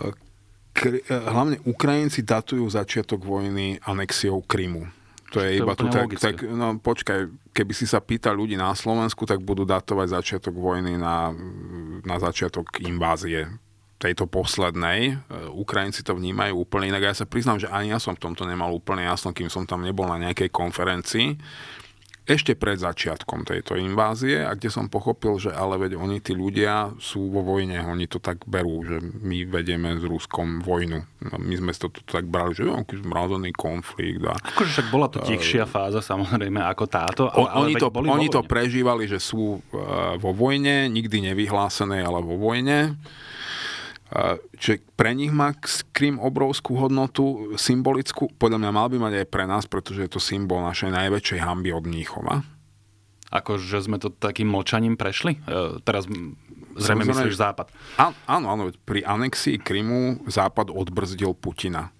E, hlavne Ukrajinci datujú začiatok vojny anexiou Krímu. To je to iba tu tak, tak, no počkaj, keby si sa pýtal ľudí na Slovensku, tak budú datovať začiatok vojny na, na začiatok invázie tejto poslednej. E, Ukrajinci to vnímajú úplne inak. Ja sa priznám, že ani ja som v tomto nemal úplne jasno, kým som tam nebol na nejakej konferencii. Ešte pred začiatkom tejto invázie, a kde som pochopil, že ale veď oni, tí ľudia, sú vo vojne, oni to tak berú, že my vedieme s Ruskom vojnu. No, my sme to, tu tak brali, že on zmrazený konflikt. A, akože však bola to tichšia fáza samozrejme ako táto. Ale, oni to, boli oni to prežívali, že sú e, vo vojne, nikdy nevyhlásené, ale vo vojne Čiže pre nich má Scream obrovskú hodnotu, symbolickú. Podľa mňa mal by mať aj pre nás, pretože je to symbol našej najväčšej hamby od Mníchova. Ako, že sme to takým močaním prešli? E, teraz zrejme myslíš Západ. Áno, áno, áno. Pri anexii Krymu Západ odbrzdil Putina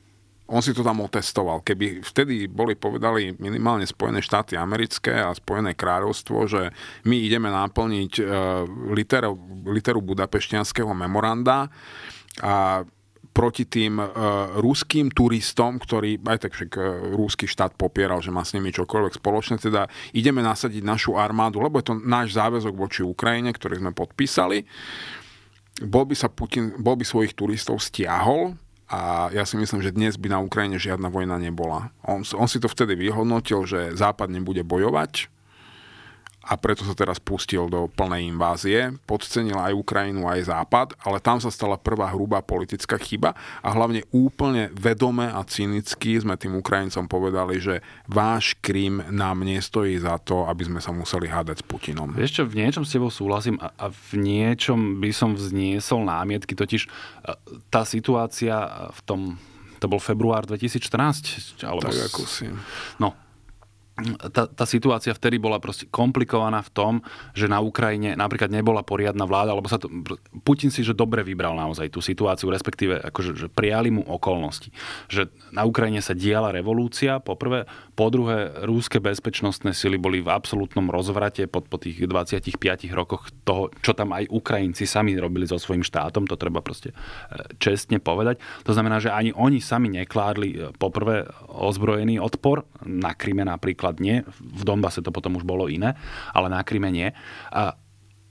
on si to tam otestoval. Keby vtedy boli povedali minimálne Spojené štáty americké a Spojené kráľovstvo, že my ideme naplniť uh, e, literu, literu budapešťanského memoranda a proti tým e, ruským turistom, ktorí aj tak však e, rúsky štát popieral, že má s nimi čokoľvek spoločné, teda ideme nasadiť našu armádu, lebo je to náš záväzok voči Ukrajine, ktorý sme podpísali. Bol by sa Putin, bol by svojich turistov stiahol, a ja si myslím, že dnes by na Ukrajine žiadna vojna nebola. On, on si to vtedy vyhodnotil, že Západ nebude bojovať, a preto sa teraz pustil do plnej invázie. Podcenil aj Ukrajinu, aj Západ, ale tam sa stala prvá hrubá politická chyba a hlavne úplne vedome a cynicky sme tým Ukrajincom povedali, že váš Krím nám nestojí za to, aby sme sa museli hádať s Putinom. Vieš čo, v niečom s tebou súhlasím a v niečom by som vzniesol námietky, totiž e, tá situácia v tom to bol február 2014, alebo... Tak ako si. No, tá, tá situácia vtedy bola proste komplikovaná v tom, že na Ukrajine napríklad nebola poriadna vláda, alebo sa to, Putin si že dobre vybral naozaj tú situáciu, respektíve akože, že prijali mu okolnosti. Že na Ukrajine sa diala revolúcia, poprvé, po druhé, rúske bezpečnostné sily boli v absolútnom rozvrate po, po tých 25 rokoch toho, čo tam aj Ukrajinci sami robili so svojím štátom, to treba proste e, čestne povedať. To znamená, že ani oni sami nekládli e, poprvé ozbrojený odpor na Kryme napríklad západne, v Donbase to potom už bolo iné, ale na Kryme nie. A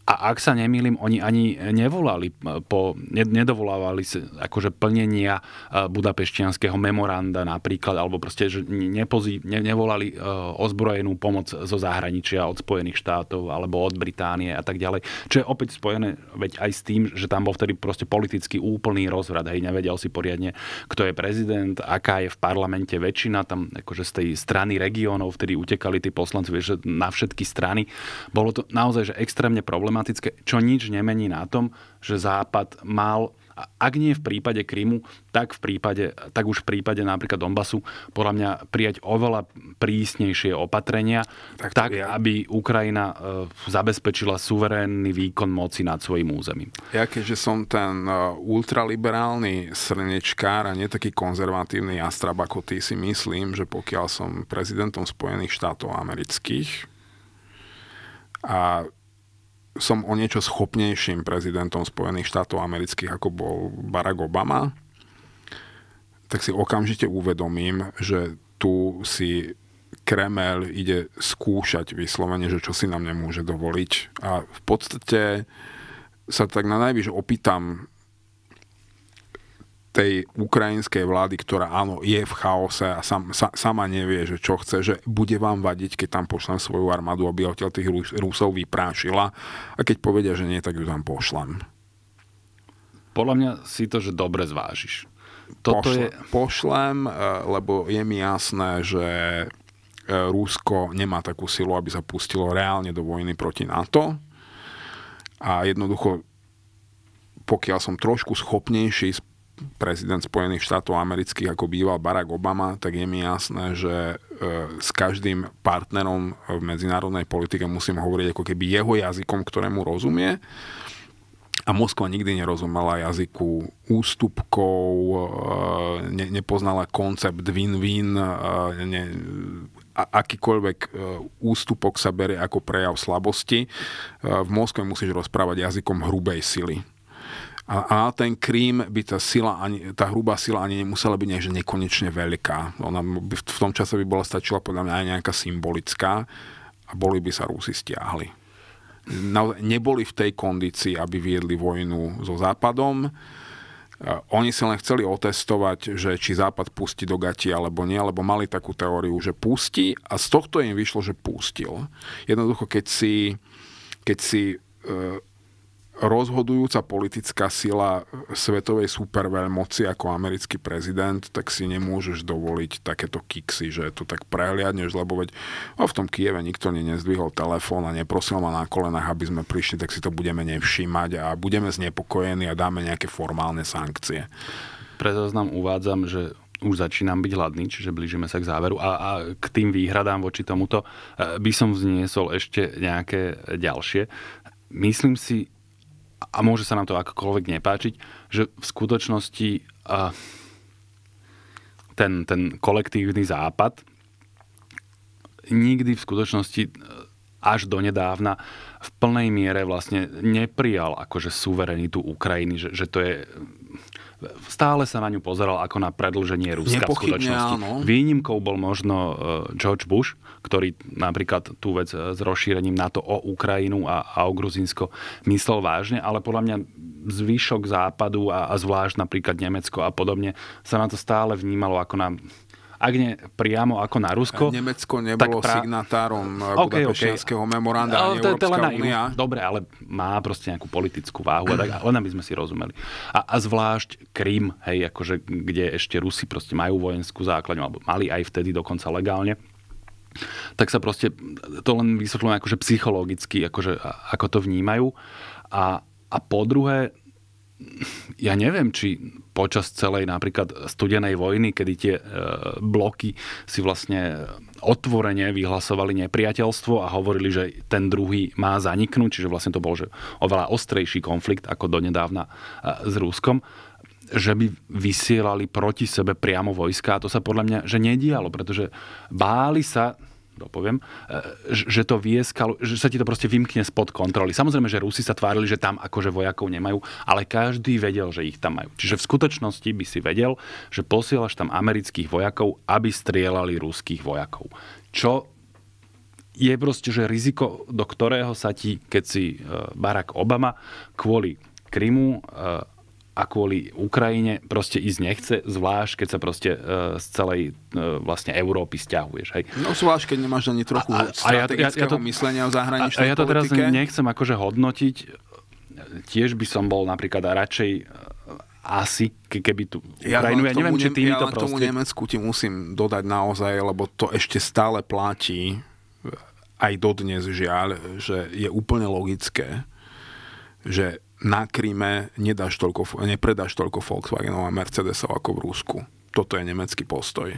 a ak sa nemýlim, oni ani nevolali e, po, nedovolávali akože plnenia e, budapeštianského memoranda napríklad, alebo proste, že nepozí, ne, nevolali e, ozbrojenú pomoc zo zahraničia od Spojených štátov alebo od Británie a tak ďalej. Čo je opäť spojené veď aj s tým, že tam bol vtedy proste politicky úplný rozvrat, Hej, nevedel si poriadne, kto je prezident, aká je v parlamente väčšina, tam akože z tej strany regiónov vtedy utekali tí poslanci, vieš, na všetky strany. Bolo to naozaj, že extrémne problém problematické, čo nič nemení na tom, že Západ mal ak nie v prípade Krymu, tak, v prípade, tak už v prípade napríklad Donbasu podľa mňa prijať oveľa prísnejšie opatrenia, tak, tak ja... aby Ukrajina e, zabezpečila suverénny výkon moci nad svojim územím. Ja keďže som ten e, ultraliberálny srnečkár a nie taký konzervatívny jastrab ako ty, si myslím, že pokiaľ som prezidentom Spojených štátov amerických a som o niečo schopnejším prezidentom Spojených štátov amerických, ako bol Barack Obama, tak si okamžite uvedomím, že tu si Kremel ide skúšať vyslovene, že čo si nám nemôže dovoliť. A v podstate sa tak na najvyššie opýtam tej ukrajinskej vlády, ktorá áno, je v chaose a sam, sa, sama nevie, že čo chce, že bude vám vadiť, keď tam pošlem svoju armádu, aby odtiaľ tých Rusov vyprášila a keď povedia, že nie, tak ju tam pošlem. Podľa mňa si to, že dobre zvážiš. Toto pošle, je... Pošlem, eh, lebo je mi jasné, že eh, Rusko nemá takú silu, aby sa pustilo reálne do vojny proti NATO. A jednoducho, pokiaľ som trošku schopnejší z prezident Spojených štátov amerických, ako býval Barack Obama, tak je mi jasné, že e, s každým partnerom v medzinárodnej politike musím hovoriť ako keby jeho jazykom, ktorému rozumie. A Moskva nikdy nerozumela jazyku ústupkov, e, ne, nepoznala koncept win-win, e, ne, akýkoľvek ústupok sa berie ako prejav slabosti. V Moskve musíš rozprávať jazykom hrubej sily a, a ten krím by tá sila, ani, tá hrubá sila ani nemusela byť než nekonečne veľká. Ona by, v tom čase by bola stačila podľa mňa aj nejaká symbolická a boli by sa Rusi stiahli. Na, no, neboli v tej kondícii, aby viedli vojnu so Západom. E, oni si len chceli otestovať, že či Západ pustí do gati alebo nie, lebo mali takú teóriu, že pustí a z tohto im vyšlo, že pustil. Jednoducho, keď si, keď si e, rozhodujúca politická sila svetovej superveľmoci ako americký prezident, tak si nemôžeš dovoliť takéto kiksy, že to tak prehliadneš, lebo veď a no, v tom Kieve nikto nezdvihol telefón a neprosil ma na kolenách, aby sme prišli, tak si to budeme nevšímať a budeme znepokojení a dáme nejaké formálne sankcie. Pre znam uvádzam, že už začínam byť hladný, čiže blížime sa k záveru. A, a k tým výhradám voči tomuto e, by som vzniesol ešte nejaké ďalšie. Myslím si, a môže sa nám to akokoľvek nepáčiť, že v skutočnosti ten, ten kolektívny západ nikdy v skutočnosti e, až donedávna v plnej miere vlastne neprijal akože suverenitu Ukrajiny, že, že to je stále sa na ňu pozeral ako na predlženie Ruska v skutočnosti. Áno. Výnimkou bol možno e, George Bush, ktorý napríklad tú vec e, s rozšírením NATO o Ukrajinu a, a o Gruzinsko myslel vážne, ale podľa mňa zvyšok západu a, a zvlášť napríklad Nemecko a podobne sa na to stále vnímalo ako na ak nie priamo ako na Rusko. Nemecko nebolo pra... signatárom okay, Budapešťanského okay. memoranda, ale to, to len na únia. Dobre, ale má proste nejakú politickú váhu, a tak, len aby sme si rozumeli. A, a zvlášť Krím, hej, akože, kde ešte Rusi proste majú vojenskú základňu, alebo mali aj vtedy dokonca legálne tak sa proste, to len vysvetľujem akože psychologicky, akože, ako to vnímajú. A, a po druhé, ja neviem, či počas celej napríklad studenej vojny, kedy tie e, bloky si vlastne otvorene vyhlasovali nepriateľstvo a hovorili, že ten druhý má zaniknúť, čiže vlastne to bol že oveľa ostrejší konflikt ako donedávna e, s Ruskom že by vysielali proti sebe priamo vojska. A to sa podľa mňa, že nedialo, pretože báli sa dopoviem, e, že to vieskalo, že sa ti to proste vymkne spod kontroly. Samozrejme, že Rusi sa tvárili, že tam akože vojakov nemajú, ale každý vedel, že ich tam majú. Čiže v skutočnosti by si vedel, že posielaš tam amerických vojakov, aby strieľali ruských vojakov. Čo je proste, že riziko, do ktorého sa ti, keď si e, Barack Obama, kvôli Krymu e, a kvôli Ukrajine proste ísť nechce, zvlášť keď sa proste e, z celej e, vlastne Európy stiahuješ. Hej. No zvlášť keď nemáš ani trochu a, a, strategického ja, ja to, myslenia o zahraničnej A ja to politike. teraz nechcem akože hodnotiť. Tiež by som bol napríklad radšej e, asi, keby tu ja Ukrajinu, ja neviem, či týmito ja proste... tomu Nemecku ti musím dodať naozaj, lebo to ešte stále platí aj dodnes žiaľ, že je úplne logické, že na Kríme nedáš toľko, nepredáš toľko Volkswagenov a Mercedesov ako v Rusku. Toto je nemecký postoj.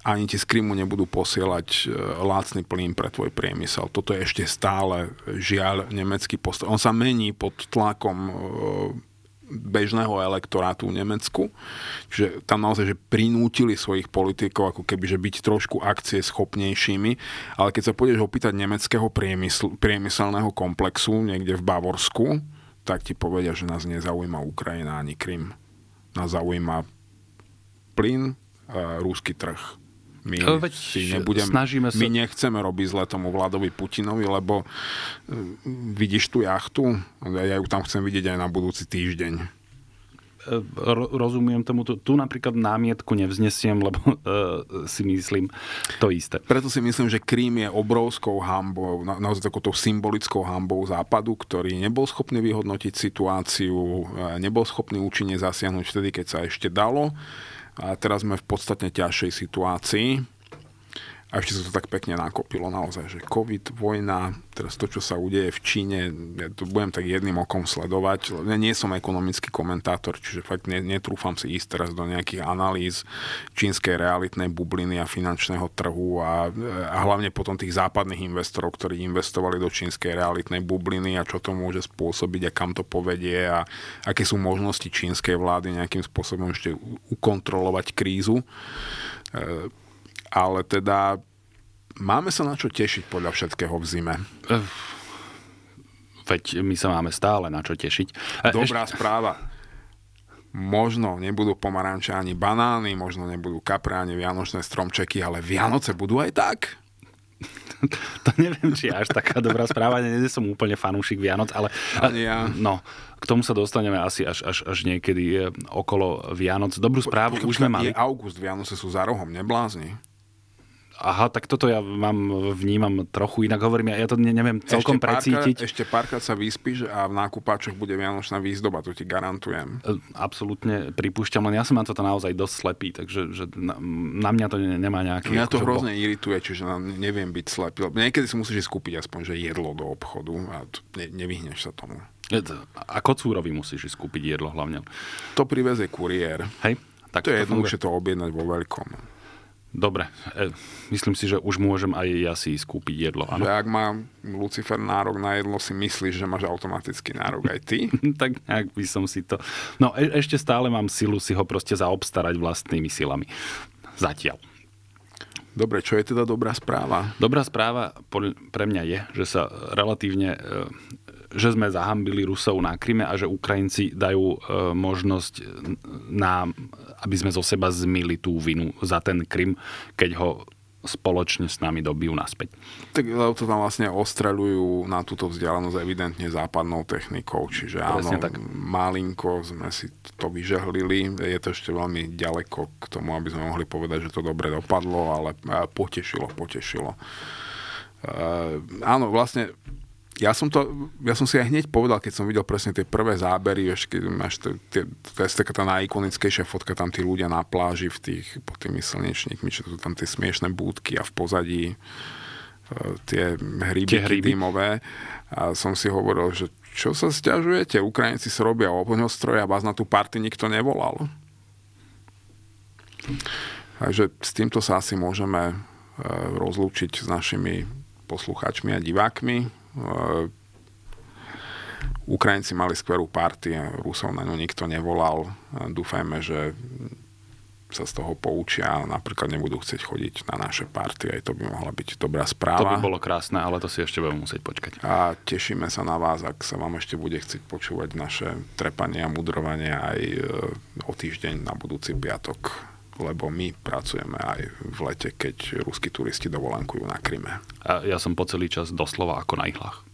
Ani ti z Krymu nebudú posielať e, lácny plyn pre tvoj priemysel. Toto je ešte stále žiaľ nemecký postoj. On sa mení pod tlakom e, bežného elektorátu v Nemecku. Čiže tam naozaj, že prinútili svojich politikov ako keby, že byť trošku akcie schopnejšími, ale keď sa pôjdeš opýtať nemeckého priemysl, priemyselného komplexu niekde v Bavorsku, tak ti povedia, že nás nezaujíma Ukrajina ani Krym. Nás zaujíma plyn, a rúsky trh. My Veď si nebudem, snažíme sa... My nechceme robiť zle tomu Vladovi Putinovi, lebo mm, vidíš tú jachtu, ja ju tam chcem vidieť aj na budúci týždeň E, rozumiem tomu, tu, tu napríklad námietku nevznesiem, lebo uh, si myslím to isté. Preto si myslím, že Krím je obrovskou hambou, na, naozaj takouto symbolickou hambou Západu, ktorý nebol schopný vyhodnotiť situáciu, e, nebol schopný účinne zasiahnuť vtedy, keď sa ešte dalo. A teraz sme v podstatne ťažšej situácii. A ešte sa to tak pekne nakopilo naozaj, že COVID, vojna, teraz to, čo sa udeje v Číne, ja to budem tak jedným okom sledovať. Ja nie som ekonomický komentátor, čiže fakt netrúfam si ísť teraz do nejakých analýz čínskej realitnej bubliny a finančného trhu a, a hlavne potom tých západných investorov, ktorí investovali do čínskej realitnej bubliny a čo to môže spôsobiť a kam to povedie a aké sú možnosti čínskej vlády nejakým spôsobom ešte ukontrolovať krízu e, ale teda máme sa na čo tešiť podľa všetkého v zime. Veď my sa máme stále na čo tešiť. Dobrá Ešte... správa. Možno nebudú pomaranče ani banány, možno nebudú kapra ani vianočné stromčeky, ale Vianoce budú aj tak to neviem, či je až taká dobrá správa. Nie, nie som úplne fanúšik Vianoc, ale Ani ja. no, k tomu sa dostaneme asi až, až, až niekedy eh, okolo Vianoc. Dobrú správu po, už sme mali. Je august, Vianoce sú za rohom, neblázni aha, tak toto ja vám vnímam trochu inak, hovorím, ja, ja to ne, neviem celkom ešte párka, precítiť. Ešte párkrát sa vyspíš a v nákupáčoch bude vianočná výzdoba, to ti garantujem. E, absolútne pripúšťam, len ja som na toto naozaj dosť slepý, takže že na, na mňa to ne, nemá nejaký... Mňa to hrozne bo... irituje, čiže neviem byť slepý. Niekedy si musíš skúpiť aspoň, že jedlo do obchodu a ne, nevyhneš sa tomu. E, a kocúrovi musíš skúpiť jedlo hlavne. To privezie kuriér. Hej. Tak to je jednoduchšie to objednať vo veľkom. Dobre, e, myslím si, že už môžem aj ja si skúpiť jedlo. Ano? ak má Lucifer nárok na jedlo, si myslíš, že máš automaticky nárok aj ty? tak nejak by som si to... No e- ešte stále mám silu si ho proste zaobstarať vlastnými silami. Zatiaľ. Dobre, čo je teda dobrá správa? Dobrá správa pre mňa je, že sa relatívne e, že sme zahambili Rusov na Kryme a že Ukrajinci dajú e, možnosť nám, aby sme zo seba zmili tú vinu za ten Krym, keď ho spoločne s nami dobijú naspäť. Tak lebo to tam vlastne ostreľujú na túto vzdialenosť evidentne západnou technikou, čiže Presne áno, tak. malinko sme si to vyžehlili, je to ešte veľmi ďaleko k tomu, aby sme mohli povedať, že to dobre dopadlo, ale e, potešilo, potešilo. E, áno, vlastne ja som to, ja som si aj hneď povedal, keď som videl presne tie prvé zábery, vieš, keď máš to, tie, to je taká tá najikonickejšia fotka, tam tí ľudia na pláži v tých, pod tými slnečníkmi, čo sú tam tie smiešné búdky a v pozadí e, tie hryby, tie A som si hovoril, že čo sa stiažujete, Ukrajinci sa robia o a vás na tú party nikto nevolal. Takže s týmto sa asi môžeme e, rozlúčiť s našimi poslucháčmi a divákmi. E, Ukrajinci mali skverú party, Rusov na ňu nikto nevolal. E, Dúfajme, že sa z toho poučia a napríklad nebudú chcieť chodiť na naše party, aj to by mohla byť dobrá správa. To by bolo krásne, ale to si ešte budeme musieť počkať. A tešíme sa na vás, ak sa vám ešte bude chcieť počúvať naše trepanie a mudrovanie aj e, o týždeň na budúci piatok lebo my pracujeme aj v lete, keď ruskí turisti dovolenkujú na Kryme. Ja som po celý čas doslova ako na ihlách.